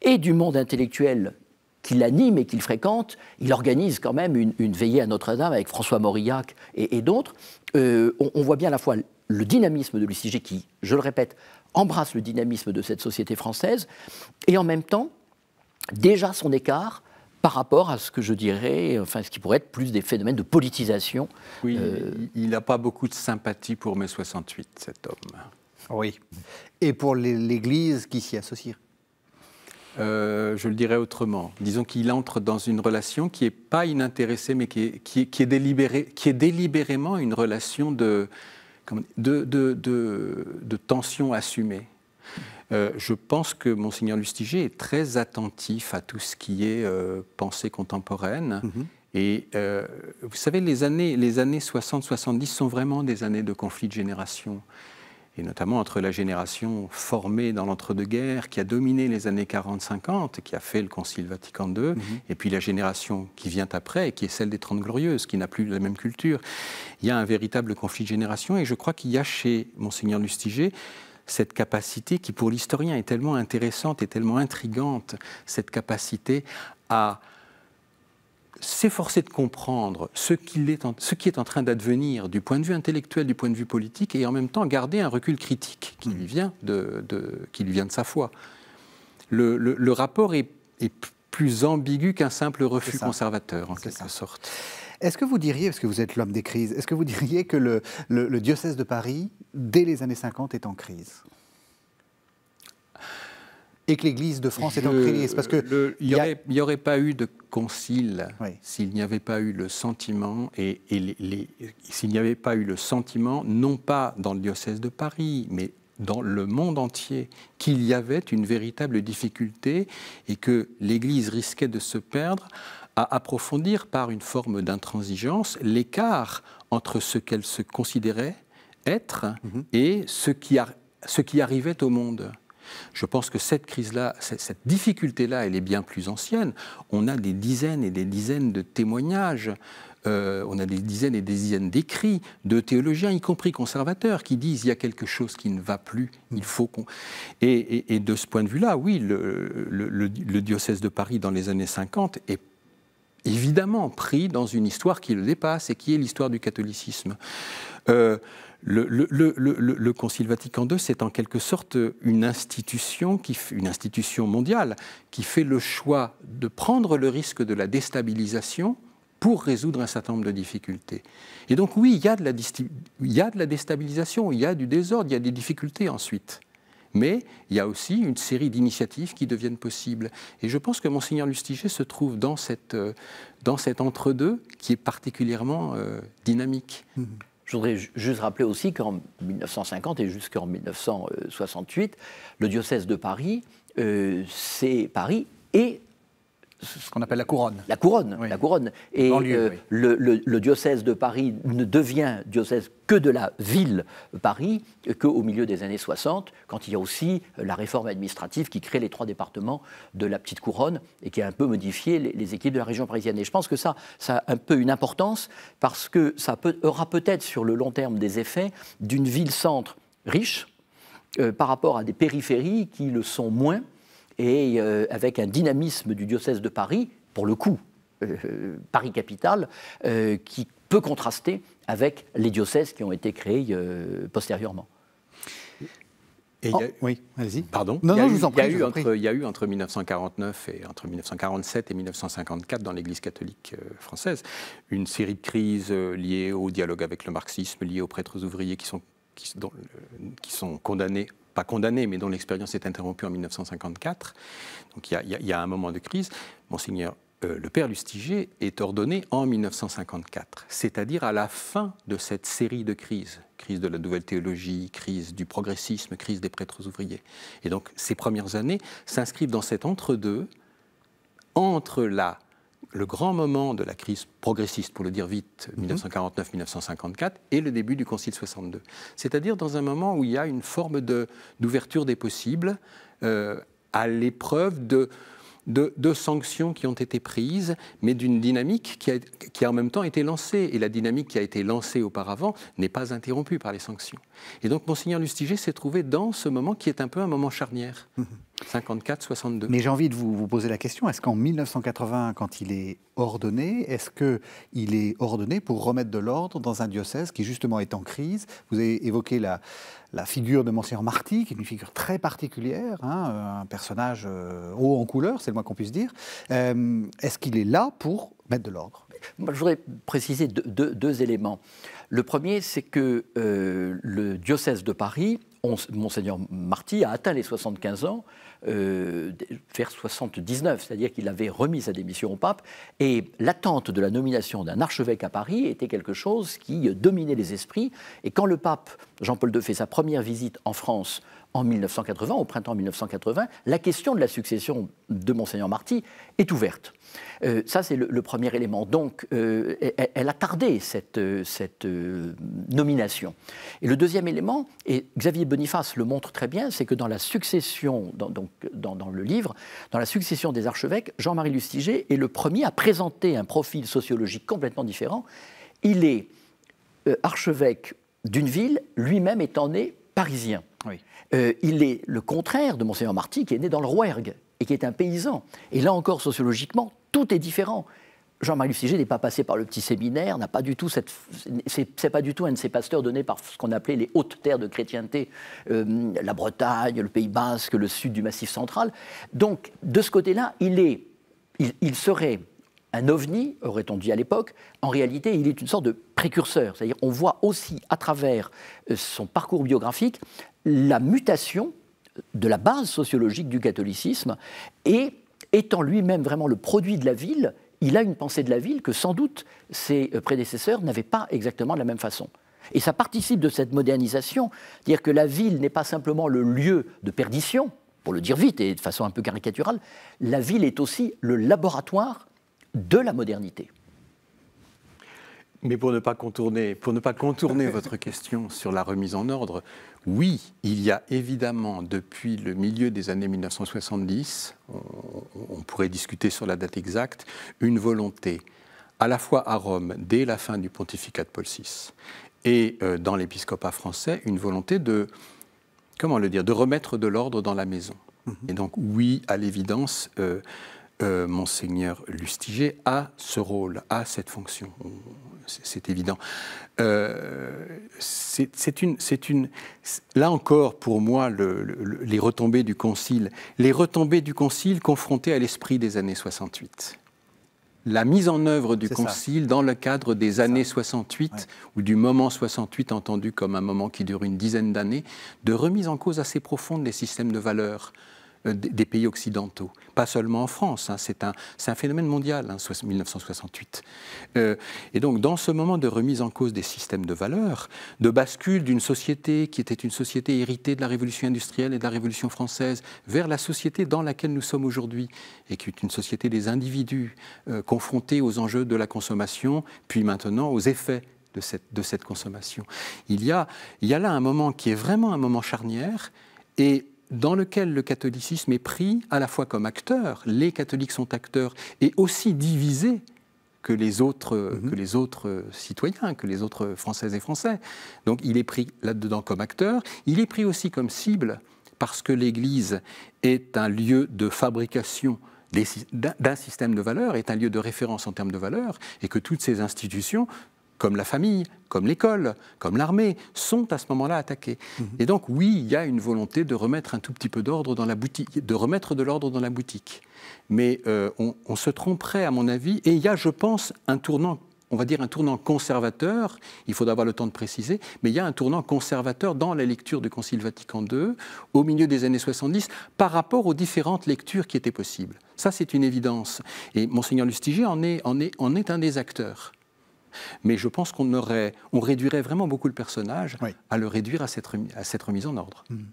et du monde intellectuel qui l'anime et qu'il fréquente. Il organise quand même une, veillée à Notre-Dame avec François Mauriac et, d'autres. Euh, on, voit bien à la fois le dynamisme de l'UCG qui, je le répète, embrasse le dynamisme de cette société française et en même temps, déjà son écart par rapport à ce que je dirais, enfin ce qui pourrait être plus des phénomènes de politisation. Oui, euh, il n'a pas beaucoup de sympathie pour mai 68, cet homme. Oui. Et pour l'Église qui s'y associe. Euh, je le dirais autrement, disons qu'il entre dans une relation qui n'est pas inintéressée, mais qui est, délibérément une relation de, tension assumée. Euh, je pense que Monseigneur Lustiger est très attentif à tout ce qui est euh, pensée contemporaine. Mm-hmm. Et vous savez, les années, les années 60-70 sont vraiment des années de conflit de génération et notamment entre la génération formée dans l'entre-deux-guerres, qui a dominé les années 40-50, qui a fait le Concile Vatican II, mhm. et puis la génération qui vient après, qui est celle des Trente Glorieuses, qui n'a plus la même culture. Il y a un véritable conflit de génération, et je crois qu'il y a chez Monseigneur Lustiger cette capacité qui, pour l'historien, est tellement intéressante et tellement intrigante, cette capacité à s'efforcer de comprendre ce, qui est en train d'advenir du point de vue intellectuel, du point de vue politique, et en même temps garder un recul critique qui lui vient de, vient de sa foi. Le, rapport est, plus ambigu qu'un simple refus conservateur, en quelque sorte. Est-ce que vous diriez, parce que vous êtes l'homme des crises, est-ce que vous diriez que le, diocèse de Paris, dès les années 50, est en crise et que l'Église de France est en Parce que il n'y aurait, pas eu de concile s'il n'y avait pas eu le sentiment et, s'il n'y avait pas eu le sentiment, non pas dans le diocèse de Paris, mais dans le monde entier, qu'il y avait une véritable difficulté et que l'Église risquait de se perdre à approfondir par une forme d'intransigeance l'écart entre ce qu'elle se considérait être mhm. et ce qui arrivait au monde. Je pense que cette crise-là, cette difficulté-là, elle est bien plus ancienne. On a des dizaines et des dizaines de témoignages. Euh, on a des dizaines et des dizaines d'écrits de théologiens, y compris conservateurs, qui disent il y a quelque chose qui ne va plus, il faut qu'on. Et, de ce point de vue-là, oui, le, diocèse de Paris dans les années 50 est évidemment pris dans une histoire qui le dépasse et qui est l'histoire du catholicisme. Euh, le, le, Concile Vatican II, c'est en quelque sorte une institution, qui, une institution mondiale qui fait le choix de prendre le risque de la déstabilisation pour résoudre un certain nombre de difficultés. Et donc oui, il y a de la, il de la déstabilisation, il y a du désordre, il y a des difficultés ensuite. Mais il y a aussi une série d'initiatives qui deviennent possibles. Et je pense que Monseigneur Lustiger se trouve dans, cette, euh, dans cet entre-deux qui est particulièrement euh, dynamique. Mmh. Je voudrais juste rappeler aussi qu'en 1950 et jusqu'en 1968, le diocèse de Paris, euh, c'est Paris et ce qu'on appelle la couronne. La couronne, la couronne. Et euh, le, diocèse de Paris ne devient diocèse que de la ville Paris qu'au milieu des années 60, quand il y a aussi la réforme administrative qui crée les trois départements de la petite couronne et qui a un peu modifié les, équipes de la région parisienne. Et je pense que ça, a un peu une importance parce que ça peut, aura peut-être sur le long terme des effets d'une ville-centre riche euh, par rapport à des périphéries qui le sont moins et euh, avec un dynamisme du diocèse de Paris, pour le coup, euh, Paris-Capitale, euh, qui peut contraster avec les diocèses qui ont été créés postérieurement. Et oh. oui, allez-y. Pardon Non, je vous en prie. Il y, a eu entre 1949 et entre 1947 et 1954 dans l'Église catholique française une série de crises liées au dialogue avec le marxisme, liées aux prêtres ouvriers qui sont qui sont condamnés pas condamné, mais dont l'expérience est interrompue en 1954. Donc il y, a un moment de crise. Monseigneur euh, le père Lustiger est ordonné en 1954, c'est-à-dire à la fin de cette série de crises, crise de la nouvelle théologie, crise du progressisme, crise des prêtres ouvriers. Et donc ces premières années s'inscrivent dans cet entre-deux entre la le grand moment de la crise progressiste, pour le dire vite, 1949-1954, mhm. et le début du Concile 62. C'est-à-dire dans un moment où il y a une forme d'ouverture des possibles euh, à l'épreuve de, sanctions qui ont été prises, mais d'une dynamique qui a, en même temps été lancée. Et la dynamique qui a été lancée auparavant n'est pas interrompue par les sanctions. Et donc Monseigneur Lustiger s'est trouvé dans ce moment qui est un peu un moment charnière. Mhm. 54-62. Mais j'ai envie de vous, vous, poser la question, est-ce qu'en 1980, quand il est ordonné, est-ce qu'il est ordonné pour remettre de l'ordre dans un diocèse qui justement est en crise Vous avez évoqué la, la figure de Monseigneur Marty, qui est une figure très particulière, hein, euh, un personnage euh, haut en couleur, c'est le moins qu'on puisse dire. Euh, est-ce qu'il est là pour mettre de l'ordre Je voudrais préciser deux, éléments. Le premier, c'est que le diocèse de Paris, Monseigneur Marty, a atteint les 75 ans euh, vers 79, c'est-à-dire qu'il avait remis sa démission au pape, et l'attente de la nomination d'un archevêque à Paris était quelque chose qui euh, dominait les esprits, et quand le pape Jean-Paul II fait sa première visite en France en 1980, au printemps 1980, la question de la succession de monseigneur Marty est ouverte. Euh, ça, c'est le, premier élément. Donc, euh, elle, a tardé cette, euh, nomination. Et le deuxième élément, et Xavier Boniface le montre très bien, c'est que dans la succession, dans, donc, dans, le livre, dans la succession des archevêques, Jean-Marie Lustiger est le premier à présenter un profil sociologique complètement différent. Il est archevêque d'une ville, lui-même étant né parisien. il est le contraire de Monseigneur Marty, qui est né dans le Rouergue, et qui est un paysan. Et là encore, sociologiquement, tout est différent. Jean-Marie Luciger n'est pas passé par le petit séminaire, n'a pas du tout cette, c'est, pas du tout un de ces pasteurs donnés par ce qu'on appelait les hautes terres de chrétienté, euh, la Bretagne, le Pays Basque, le sud du Massif central. Donc, de ce côté-là, il est, il serait un ovni, aurait-on dit à l'époque, en réalité, il est une sorte de précurseur. C'est-à-dire, on voit aussi à travers euh, son parcours biographique la mutation de la base sociologique du catholicisme et étant lui-même vraiment le produit de la ville, il a une pensée de la ville que sans doute ses euh, prédécesseurs n'avaient pas exactement de la même façon. Et ça participe de cette modernisation, dire que la ville n'est pas simplement le lieu de perdition, pour le dire vite et de façon un peu caricaturale, la ville est aussi le laboratoire de la modernité. Mais pour ne pas contourner votre question sur la remise en ordre, oui, il y a évidemment, depuis le milieu des années 1970, on, pourrait discuter sur la date exacte, une volonté à la fois à Rome, dès la fin du pontificat de Paul VI, et euh, dans l'épiscopat français, une volonté de, comment le dire, de remettre de l'ordre dans la maison. Mhm. Et donc, oui, à l'évidence, euh, euh, Monseigneur Lustiger a ce rôle, a cette fonction c'est évident. Euh, c'est une, une, là encore, pour moi, les retombées du Concile, les retombées du Concile confrontées à l'esprit des années 68. La mise en œuvre du Concile dans le cadre des années 68, ou du moment 68 entendu comme un moment qui dure une dizaine d'années, de remise en cause assez profonde des systèmes de valeurs, euh, des pays occidentaux. Pas seulement en France, hein, c'est un, un, phénomène mondial, 1968. Hein, euh, et donc, dans ce moment de remise en cause des systèmes de valeurs, de bascule d'une société qui était une société héritée de la Révolution industrielle et de la Révolution française vers la société dans laquelle nous sommes aujourd'hui, et qui est une société des individus euh, confrontés aux enjeux de la consommation, puis maintenant aux effets de cette, de cette, consommation. Il y, a, il y a là un moment qui est vraiment un moment charnière et dans lequel le catholicisme est pris à la fois comme acteur, les catholiques sont acteurs, et aussi divisés mhm. que les autres, citoyens, que les autres Françaises et Français. Donc il est pris là-dedans comme acteur, il est pris aussi comme cible, parce que l'Église est un lieu de fabrication d'un système de valeurs, est un lieu de référence en termes de valeurs, et que toutes ces institutions comme la famille, comme l'école, comme l'armée, sont à ce moment-là attaqués. Mhm. Et donc oui, il y a une volonté de remettre un tout petit peu d'ordre dans la boutique, de remettre de l'ordre dans la boutique. Mais euh, on, se tromperait à mon avis, et il y a, je pense, un tournant on va dire un tournant conservateur, il faudra avoir le temps de préciser, mais il y a un tournant conservateur dans la lecture du Concile Vatican II au milieu des années 70 par rapport aux différentes lectures qui étaient possibles. Ça, c'est une évidence. Et Monseigneur Lustiger en est un des acteurs. Mais je pense qu'on aurait, on réduirait vraiment beaucoup le personnage à le réduire à cette, remise, à cette remise en ordre. Hmm.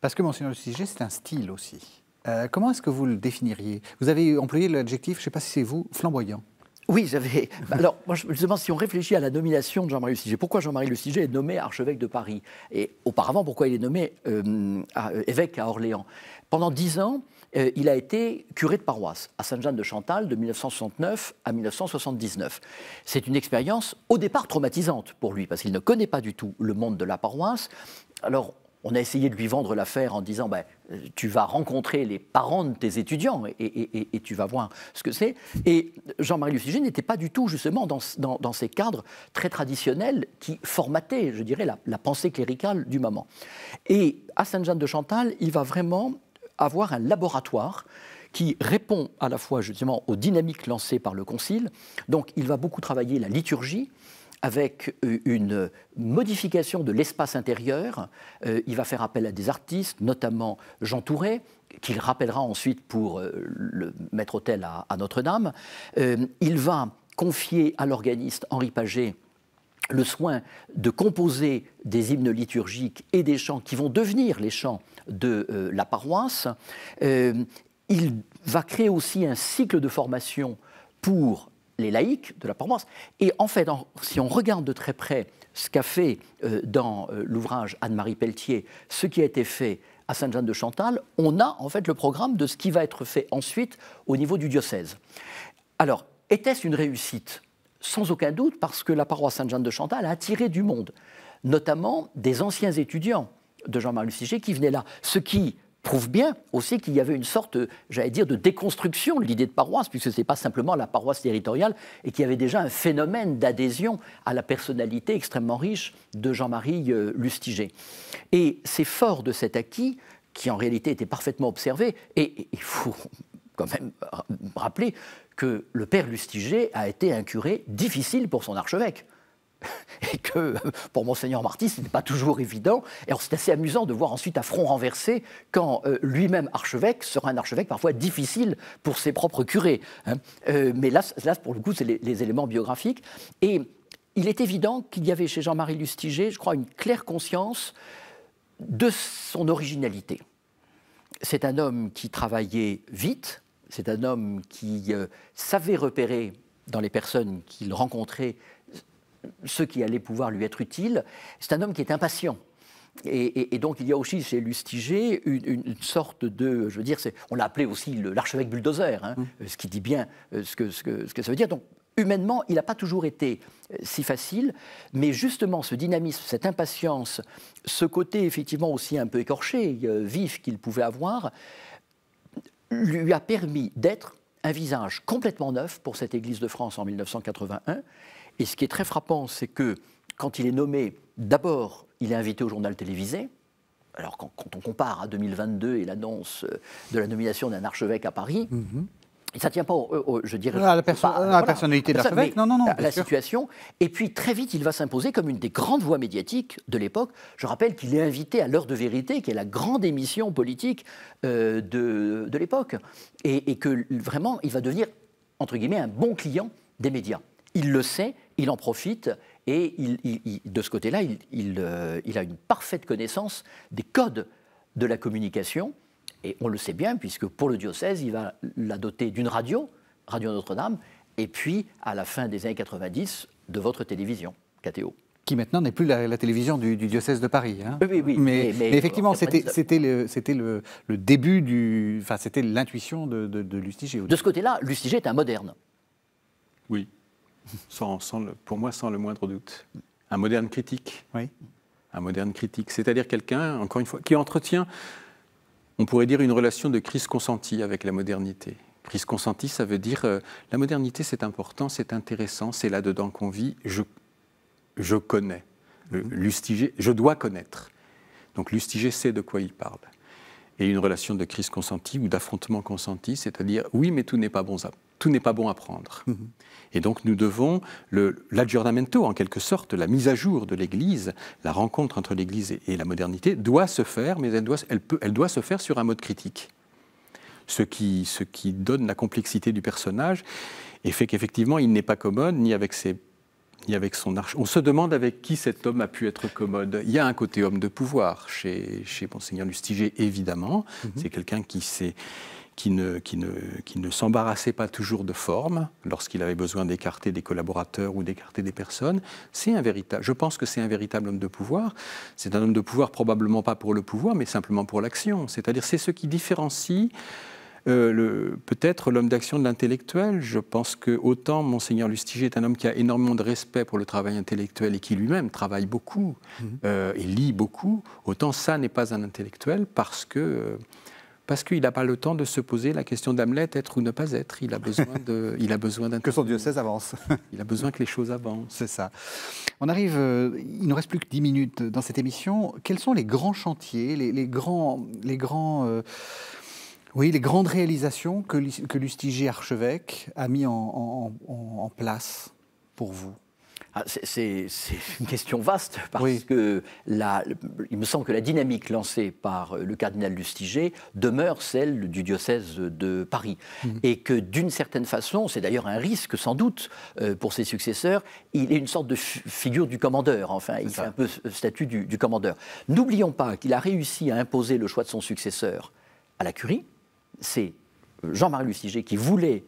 Parce que monsieur le sujet, c'est un style aussi. Euh, comment est-ce que vous le définiriez Vous avez employé l'adjectif, je ne sais pas si c'est vous, flamboyant. Oui, j'avais. Alors, moi, je demande si on réfléchit à la nomination de Jean-Marie Cigé, pourquoi Jean-Marie Le Cigé est nommé archevêque de Paris Et auparavant, pourquoi il est nommé euh, euh, évêque à Orléans Pendant dix ans, euh, il a été curé de paroisse à saint jeanne de chantal de 1969 à 1979. C'est une expérience au départ traumatisante pour lui, parce qu'il ne connaît pas du tout le monde de la paroisse. Alors, on a essayé de lui vendre l'affaire en disant ben, euh, Tu vas rencontrer les parents de tes étudiants et, tu vas voir ce que c'est. Et Jean-Marie Lucigé n'était pas du tout, justement, dans, ces cadres très traditionnels qui formataient, je dirais, la, la pensée cléricale du moment. Et à saint jeanne de chantal il va vraiment avoir un laboratoire qui répond à la fois justement aux dynamiques lancées par le Concile. Donc il va beaucoup travailler la liturgie avec euh, une modification de l'espace intérieur. Euh, il va faire appel à des artistes, notamment Jean Touré, qu'il rappellera ensuite pour euh, le maître hôtel à, Notre-Dame. il va confier à l'organiste Henri Paget le soin de composer des hymnes liturgiques et des chants qui vont devenir les chants de euh, la paroisse. Euh, il va créer aussi un cycle de formation pour les laïcs de la paroisse. Et en fait, si on regarde de très près ce qu'a fait euh, dans l'ouvrage Anne-Marie Pelletier, ce qui a été fait à Sainte-Jeanne de Chantal, on a en fait le programme de ce qui va être fait ensuite au niveau du diocèse. Alors, était-ce une réussite Sans aucun doute, parce que la paroisse Sainte-Jeanne de Chantal a attiré du monde, notamment des anciens étudiants de jean marie Lustiger qui venait là. Ce qui prouve bien aussi qu'il y avait une sorte, j'allais dire, de déconstruction de l'idée de paroisse, puisque ce n'est pas simplement la paroisse territoriale, et qu'il y avait déjà un phénomène d'adhésion à la personnalité extrêmement riche de Jean-Marie euh, Lustiger. Et c'est fort de cet acquis, qui en réalité était parfaitement observé, et il faut quand même rappeler que le père Lustiger a été un curé difficile pour son archevêque. et que pour Monseigneur Marty, ce n'est pas toujours évident. Et alors, c'est assez amusant de voir ensuite à front renversé quand euh, lui-même archevêque sera un archevêque parfois difficile pour ses propres curés. Hein. Euh, mais là, pour le coup, c'est les, éléments biographiques. Et il est évident qu'il y avait chez Jean-Marie Lustiger, je crois, une claire conscience de son originalité. C'est un homme qui travaillait vite, c'est un homme qui euh, savait repérer dans les personnes qu'il rencontrait ce qui allait pouvoir lui être utile, C'est un homme qui est impatient. Et, donc il y a aussi chez Lustiger une, sorte de, je veux dire, on l'a appelé aussi l'archevêque bulldozer, hein, mmh. ce qui dit bien euh, ce que, ce que ça veut dire. Donc humainement, il n'a pas toujours été euh, si facile, mais justement ce dynamisme, cette impatience, ce côté effectivement aussi un peu écorché, euh, vif qu'il pouvait avoir, lui a permis d'être un visage complètement neuf pour cette Église de France en 1981 et ce qui est très frappant, c'est que quand il est nommé, d'abord, il est invité au journal télévisé. Alors quand, on compare à 2022 et l'annonce euh, de la nomination d'un archevêque à Paris, mhm. ça ne tient pas, au, euh, euh, je dirais, ah, à la, personnalité de l'archevêque, non, non, non. la situation. Et puis très vite, il va s'imposer comme une des grandes voix médiatiques de l'époque. Je rappelle qu'il est invité à l'heure de vérité, qui est la grande émission politique de, de l'époque. Et, et que vraiment, il va devenir, entre guillemets, un bon client des médias. Il le sait, il en profite et de ce côté-là, euh, il, a une parfaite connaissance des codes de la communication. Et on le sait bien, puisque pour le diocèse, il va la doter d'une radio, Radio Notre-Dame, et puis, à la fin des années 90, de votre télévision, KTO qui maintenant n'est plus la, télévision du, diocèse de Paris. Hein. Oui, oui, mais, effectivement, c'était le, début du. Enfin, c'était l'intuition de, de, de Lustiger. De ce côté-là, Lustiger est un moderne. Oui sans, pour moi sans le moindre doute. Un moderne critique. Oui. Un moderne critique, c'est-à-dire quelqu'un, encore une fois, qui entretient, on pourrait dire, une relation de crise consentie avec la modernité. Crise consentie, ça veut dire euh, la modernité, c'est important, c'est intéressant, c'est là-dedans qu'on vit, je, je connais. Euh, mhm. L'ustigé, je dois connaître. Donc Lustiger sait de quoi il parle. Et une relation de crise consentie ou d'affrontement consenti, c'est-à-dire oui, mais tout n'est pas bon, ça tout n'est pas bon à prendre. Mhm. Et donc nous devons l'aggiornamento, en quelque sorte, la mise à jour de l'Église, la rencontre entre l'Église et, la modernité doit se faire, mais elle doit, elle, peut, elle doit se faire sur un mode critique. Ce qui, ce qui donne la complexité du personnage et fait qu'effectivement il n'est pas commode ni avec ses avec son On se demande avec qui cet homme a pu être commode. Il y a un côté homme de pouvoir chez, chez Monseigneur Lustiger, évidemment. Mhm. C'est quelqu'un qui qui ne, qui ne, qui ne s'embarrassait pas toujours de forme lorsqu'il avait besoin d'écarter des collaborateurs ou d'écarter des personnes. C'est un véritable, je pense que c'est un véritable homme de pouvoir. C'est un homme de pouvoir probablement pas pour le pouvoir, mais simplement pour l'action. C'est-à-dire c'est ce qui différencie euh, peut-être l'homme d'action de l'intellectuel. Je pense que autant Monseigneur Lustiger est un homme qui a énormément de respect pour le travail intellectuel et qui lui-même travaille beaucoup mhm. euh, et lit beaucoup, autant ça n'est pas un intellectuel parce que euh, parce qu'il n'a pas le temps de se poser la question d'Hamlet, être ou ne pas être. Il a besoin de, il a besoin que son diocèse avance. il a besoin que les choses avancent. C'est ça. On arrive, il ne reste plus que dix minutes dans cette émission. Quels sont les grands chantiers, les, grands, les grands oui, les grandes réalisations que, que Lustiger Archevêque a mis en, place pour vous ah, c'est une question vaste parce que il me semble que la dynamique lancée par euh, le cardinal Lustiger demeure celle du diocèse de Paris mmh. et que d'une certaine façon, c'est d'ailleurs un risque sans doute euh, pour ses successeurs, il est une sorte de figure du commandeur, enfin il fait un peu statut du commandeur. N'oublions pas qu'il a réussi à imposer le choix de son successeur à la curie, c'est Jean-Marie Luciger qui voulait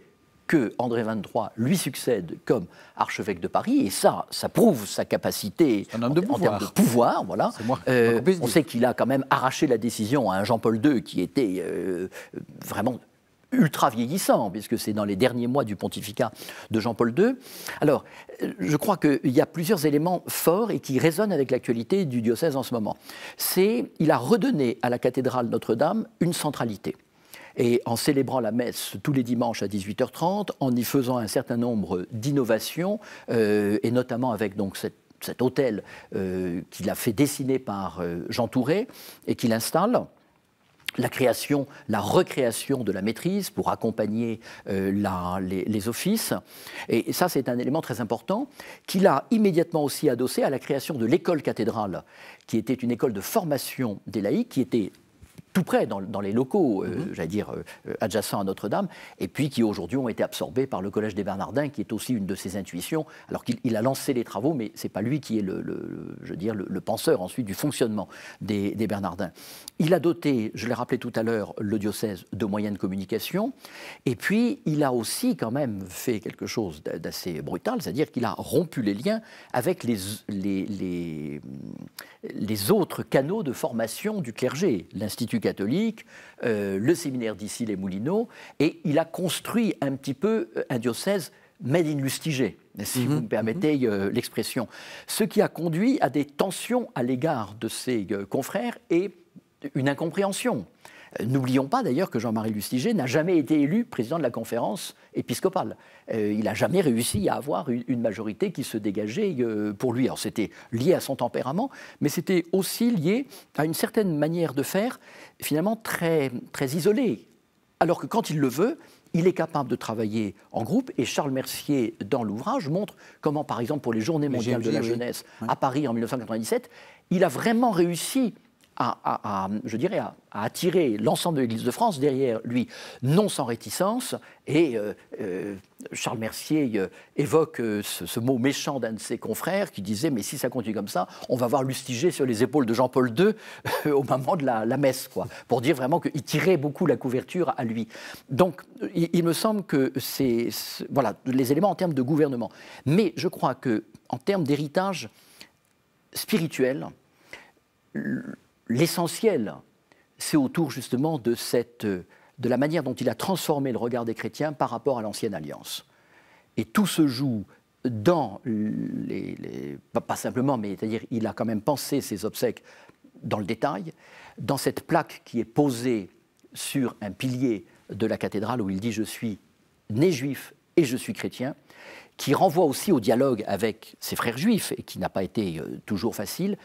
que André XXIII lui succède comme archevêque de Paris, et ça, ça prouve sa capacité en, termes de pouvoir. Euh, on sait qu'il a quand même arraché la décision à un Jean-Paul II qui était euh, vraiment ultra vieillissant, puisque c'est dans les derniers mois du pontificat de Jean-Paul II. Alors, euh, je crois qu'il y a plusieurs éléments forts et qui résonnent avec l'actualité du diocèse en ce moment. C'est, il a redonné à la cathédrale Notre-Dame une centralité. Et en célébrant la messe tous les dimanches à 18h30, en y faisant un certain nombre d'innovations, euh, et notamment avec donc cet hôtel euh, qu'il a fait dessiner par euh, Jean Touré et qu'il installe la création, la recréation de la maîtrise pour accompagner les, offices. Et ça, c'est un élément très important qu'il a immédiatement aussi adossé à la création de l'école cathédrale, qui était une école de formation des laïcs, qui était tout près, dans, les locaux, euh, mhm. j'allais dire, adjacent euh, euh, adjacents à Notre-Dame, et puis qui aujourd'hui ont été absorbés par le Collège des Bernardins, qui est aussi une de ses intuitions, alors qu'il a lancé les travaux, mais ce n'est pas lui qui est le, je dire, le, penseur ensuite du fonctionnement des, Bernardins. Il a doté, je l'ai rappelé tout à l'heure, le diocèse de moyens de communication, et puis il a aussi quand même fait quelque chose d'assez brutal, c'est-à-dire qu'il a rompu les liens avec les, les, les autres canaux de formation du clergé, l'Institut catholique, euh, le séminaire d'ici, les Moulineaux, et il a construit un petit peu euh, un diocèse made in Lustiger, si vous mhm, me permettez mhm. euh, l'expression. Ce qui a conduit à des tensions à l'égard de ses confrères et une incompréhension. Euh, n'oublions pas d'ailleurs que Jean-Marie Lustiger n'a jamais été élu président de la conférence épiscopale. Euh, il n'a jamais réussi à avoir une, majorité qui se dégageait euh, pour lui. Alors c'était lié à son tempérament, mais c'était aussi lié à une certaine manière de faire, finalement très, très isolée. Alors que quand il le veut, il est capable de travailler en groupe et Charles Mercier, dans l'ouvrage, montre comment, par exemple, pour les Journées mondiales de la jeunesse à Paris en 1997, il a vraiment réussi à, je dirais, à, attirer l'ensemble de l'Église de France derrière lui, non sans réticence. Et euh, euh, Charles Mercier euh, évoque ce, mot méchant d'un de ses confrères qui disait Mais si ça continue comme ça, on va voir lustiger sur les épaules de Jean-Paul II au moment de la, messe, quoi, pour dire vraiment qu'il tirait beaucoup la couverture à lui. Donc, il, me semble que c'est voilà, les éléments en termes de gouvernement. Mais je crois que en termes d'héritage spirituel, l'essentiel, c'est autour justement de, la manière dont il a transformé le regard des chrétiens par rapport à l'ancienne alliance. Et tout se joue dans les, pas simplement, mais c'est-à-dire il a quand même pensé ses obsèques dans le détail, dans cette plaque qui est posée sur un pilier de la cathédrale où il dit je suis né juif et je suis chrétien, qui renvoie aussi au dialogue avec ses frères juifs et qui n'a pas été euh, toujours facile,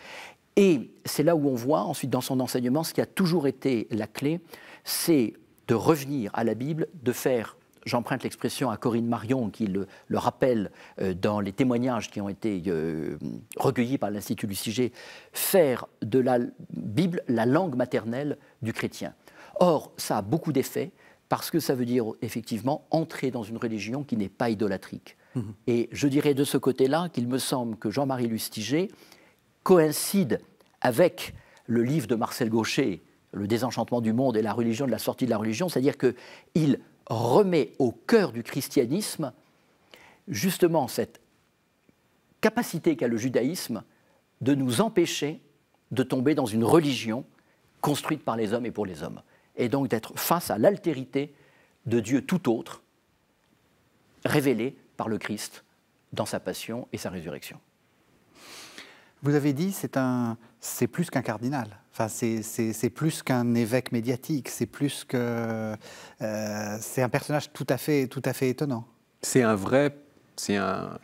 et c'est là où on voit ensuite dans son enseignement ce qui a toujours été la clé, c'est de revenir à la Bible, de faire j'emprunte l'expression à Corinne Marion qui le, rappelle euh, dans les témoignages qui ont été euh, recueillis par l'Institut Lustiger, faire de la Bible la langue maternelle du chrétien. Or, ça a beaucoup d'effets parce que ça veut dire effectivement entrer dans une religion qui n'est pas idolâtrique. Mmh Et je dirais de ce côté-là qu'il me semble que Jean-Marie Lustiger coïncide avec le livre de Marcel Gaucher, Le désenchantement du monde et la religion de la sortie de la religion, c'est-à-dire qu'il remet au cœur du christianisme justement cette capacité qu'a le judaïsme de nous empêcher de tomber dans une religion construite par les hommes et pour les hommes, et donc d'être face à l'altérité de Dieu tout autre, révélé par le Christ dans sa passion et sa résurrection. Vous avez dit c'est un, c'est plus qu'un cardinal. Enfin, c'est plus qu'un évêque médiatique. C'est plus que, euh, c'est un personnage tout à fait, tout à fait étonnant. C'est un vrai, c'est un, un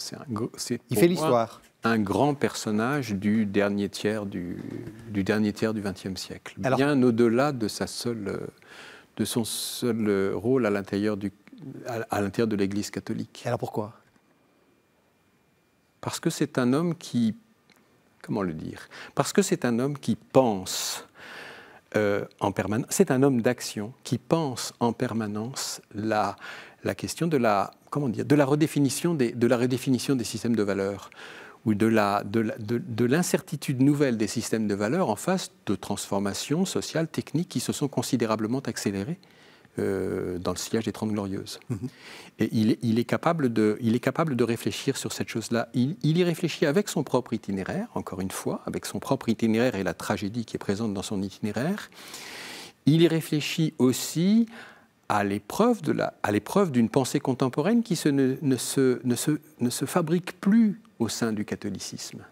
Il fait l'histoire. Un grand personnage du dernier tiers du, du dernier tiers du XXe siècle, bien au-delà de sa seule, de son seul rôle à l'intérieur du, à l'intérieur de l'Église catholique. Alors pourquoi Parce que c'est un homme qui comment le dire Parce que c'est un homme qui pense euh, en permanence, c'est un homme d'action qui pense en permanence la, la question de la, comment de la, redéfinition des, de la redéfinition des systèmes de valeurs ou de, de, de l'incertitude nouvelle des systèmes de valeurs en face de transformations sociales, techniques qui se sont considérablement accélérées euh, dans le siège des Trente Glorieuses. Mhm. Et il, est capable de, il est capable de réfléchir sur cette chose-là. Il, y réfléchit avec son propre itinéraire, encore une fois, avec son propre itinéraire et la tragédie qui est présente dans son itinéraire. Il y réfléchit aussi à l'épreuve à l'épreuve d'une pensée contemporaine qui se ne se fabrique plus au sein du catholicisme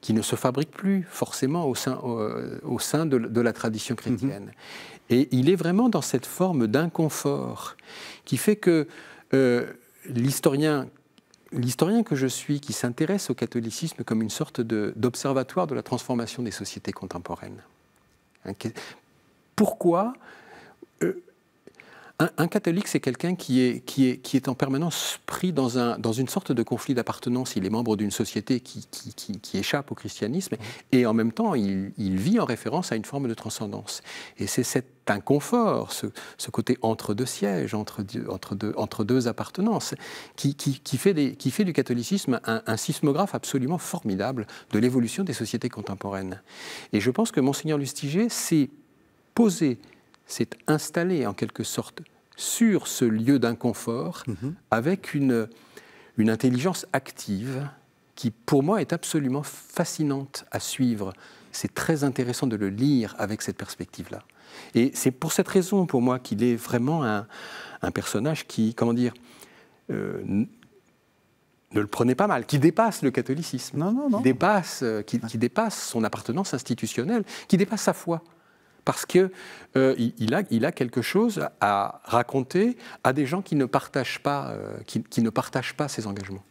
qui ne se fabrique plus forcément au sein, au, euh, sein de, la tradition chrétienne. Mhm. Et il est vraiment dans cette forme d'inconfort qui fait que euh, l'historien l'historien que je suis, qui s'intéresse au catholicisme comme une sorte d'observatoire de, la transformation des sociétés contemporaines. Hein, pourquoi euh, un, catholique, c'est quelqu'un qui est, qui, qui est en permanence pris dans, un, dans une sorte de conflit d'appartenance. Il est membre d'une société qui, qui, échappe au christianisme mmh. et en même temps, il, vit en référence à une forme de transcendance. Et c'est cet inconfort, ce, côté entre deux sièges, entre, entre, deux, entre deux appartenances, qui, qui, fait des, qui, fait du catholicisme un, sismographe absolument formidable de l'évolution des sociétés contemporaines. Et je pense que monseigneur Lustiger s'est posé s'est installé en quelque sorte sur ce lieu d'inconfort mhm. avec une, intelligence active qui, pour moi, est absolument fascinante à suivre. C'est très intéressant de le lire avec cette perspective-là. Et c'est pour cette raison, pour moi, qu'il est vraiment un, personnage qui, comment dire, euh, ne le prenez pas mal, qui dépasse le catholicisme, dépasse, euh, qui, dépasse son appartenance institutionnelle, qui dépasse sa foi parce qu'il euh, il a, quelque chose à raconter à des gens qui ne partagent pas, euh, qui, ne partagent pas ses engagements.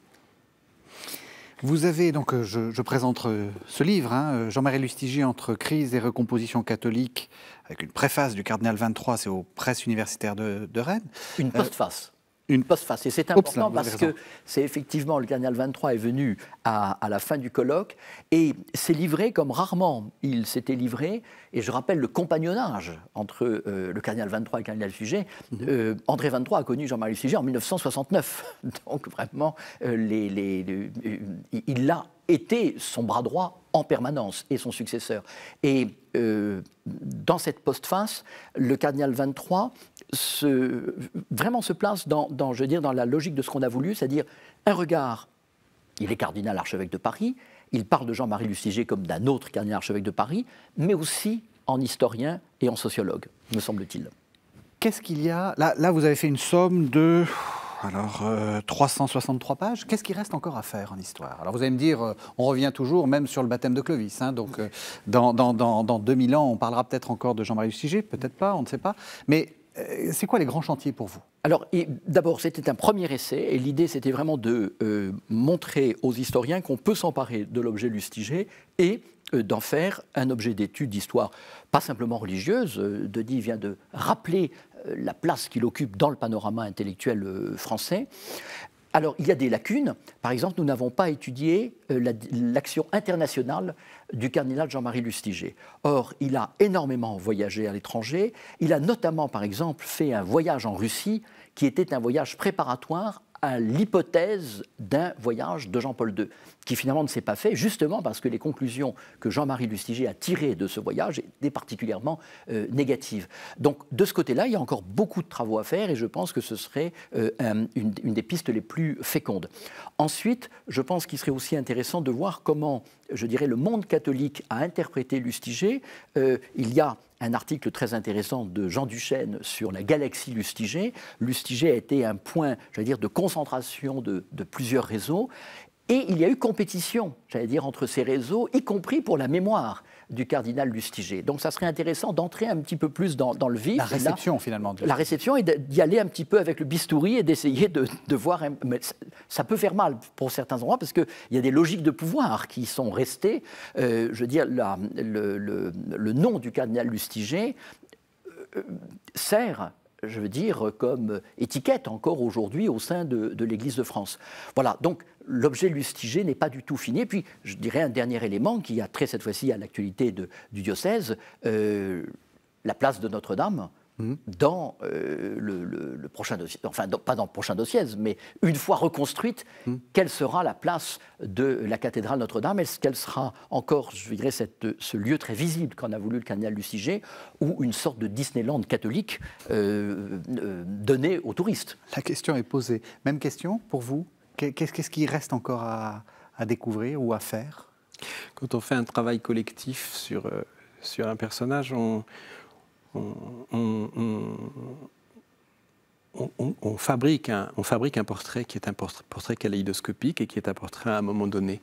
Vous avez donc, euh, je, présente ce livre, hein, Jean-Marie Lustiger entre crise et recomposition catholique, avec une préface du cardinal 23, c'est aux presses universitaires de, de Rennes. Une postface une postface. Et c'est important parce que c'est effectivement, le Cardinal 23 est venu à, la fin du colloque et s'est livré comme rarement il s'était livré. Et je rappelle le compagnonnage entre euh, le Cardinal 23 et le Cardinal Suger. Mhm. Euh, André 23 a connu Jean-Marie Suger en 1969. Donc vraiment, euh, les, il l'a était son bras droit en permanence et son successeur. Et euh, dans cette postface, le cardinal 23 se, vraiment se place dans, je dire, dans la logique de ce qu'on a voulu, c'est-à-dire un regard. Il est cardinal archevêque de Paris, il parle de Jean-Marie Lustiger comme d'un autre cardinal archevêque de Paris, mais aussi en historien et en sociologue, me semble-t-il. Qu'est-ce qu'il y a là, là, vous avez fait une somme de alors, 363 euh, pages. Qu'est-ce qui reste encore à faire en histoire Alors, vous allez me dire, euh, on revient toujours, même sur le baptême de Clovis. Hein. donc, euh, dans, dans, dans, 2000 ans, on parlera peut-être encore de Jean-Marie Lustiger, peut-être pas, on ne sait pas. Mais c'est quoi les grands chantiers pour vous alors, d'abord, c'était un premier essai, et l'idée, c'était vraiment de montrer aux historiens qu'on peut s'emparer de l'objet Lustiger et d'en faire un objet d'étude d'histoire, pas simplement religieuse. de Denis vient de rappeler euh, la place qu'il occupe dans le panorama intellectuel euh, français. Alors, il y a des lacunes. Par exemple, nous n'avons pas étudié euh, l'action internationale du cardinal Jean-Marie Lustiger. Or, il a énormément voyagé à l'étranger. Il a notamment, par exemple, fait un voyage en Russie qui était un voyage préparatoire à l'hypothèse d'un voyage de Jean-Paul II, qui finalement ne s'est pas fait, justement parce que les conclusions que Jean-Marie Lustiger a tirées de ce voyage étaient particulièrement euh, négatives. Donc de ce côté-là, il y a encore beaucoup de travaux à faire et je pense que ce serait euh, une, des pistes les plus fécondes. Ensuite, je pense qu'il serait aussi intéressant de voir comment je dirais, le monde catholique a interprété Lustiger. Euh, il y a un article très intéressant de Jean Duchesne sur la galaxie Lustiger. Lustiger a été un point, j'allais dire, de concentration de, de plusieurs réseaux. Et il y a eu compétition, j'allais dire, entre ces réseaux, y compris pour la mémoire du cardinal Lustiger. Donc ça serait intéressant d'entrer un petit peu plus dans, le vif. La réception finalement. La réception et d'y aller un petit peu avec le bistouri et d'essayer de, voir. Mais ça peut faire mal pour certains endroits parce qu'il y a des logiques de pouvoir qui sont restées. Euh, je veux dire, le, nom du cardinal Lustiger euh, euh, sert je veux dire, comme étiquette encore aujourd'hui au sein de, de l'Église de France. Voilà, donc l'objet lustigé n'est pas du tout fini. Et puis, je dirais un dernier élément qui a trait cette fois-ci à l'actualité du diocèse, euh, la place de Notre-Dame mmh. dans euh, le, prochain dossier, enfin pas dans le prochain dossier, mais une fois reconstruite, mmh. quelle sera la place de la cathédrale Notre-Dame Est-ce qu'elle sera encore, je dirais, cette, ce lieu très visible qu'en a voulu le cardinal Lustiger ou une sorte de Disneyland catholique euh, euh aux touristes La question est posée. Même question pour vous Qu'est-ce qui reste encore à, découvrir ou à faire Quand on fait un travail collectif sur, euh, sur un personnage, on, on, on, fabrique un, on fabrique un portrait qui est un portrait, kaleidoscopique et qui est un portrait à un moment donné.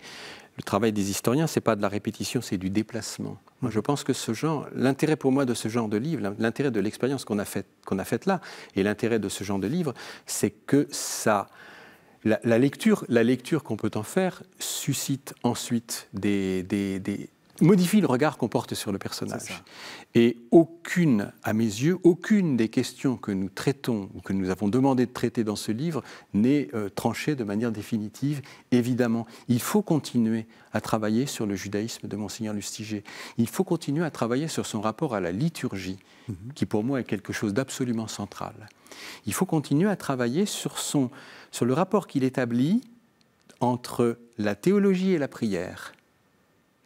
Le travail des historiens, c'est pas de la répétition, c'est du déplacement. Moi, je pense que ce genre, l'intérêt pour moi de ce genre de livre, l'intérêt de l'expérience qu'on a faite qu'on a faite là, et l'intérêt de ce genre de livre, c'est que ça la, lecture, la lecture qu'on peut en faire suscite ensuite des, modifie le regard qu'on porte sur le personnage. Et aucune, à mes yeux, aucune des questions que nous traitons ou que nous avons demandé de traiter dans ce livre n'est euh, tranchée de manière définitive. Évidemment, il faut continuer à travailler sur le judaïsme de Monseigneur Lustiger. Il faut continuer à travailler sur son rapport à la liturgie, mhm. qui pour moi est quelque chose d'absolument central. Il faut continuer à travailler sur, son, sur le rapport qu'il établit entre la théologie et la prière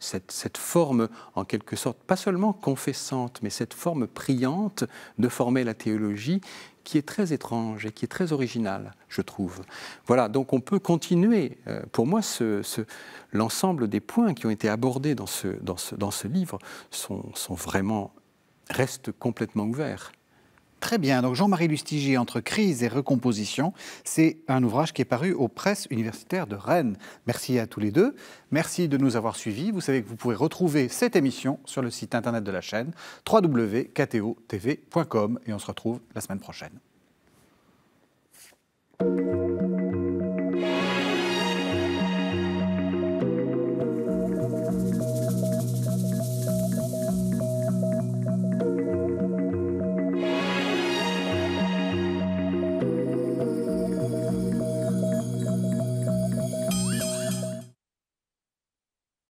cette, forme, en quelque sorte, pas seulement confessante, mais cette forme priante de former la théologie qui est très étrange et qui est très originale, je trouve. Voilà, donc on peut continuer, euh, pour moi, l'ensemble des points qui ont été abordés dans ce, livre restent complètement ouverts. Très bien. Donc Jean-Marie Lustiger, Entre crise et recomposition, c'est un ouvrage qui est paru aux presses universitaires de Rennes. Merci à tous les deux. Merci de nous avoir suivis. Vous savez que vous pouvez retrouver cette émission sur le site internet de la chaîne www.ktotv.com et on se retrouve la semaine prochaine.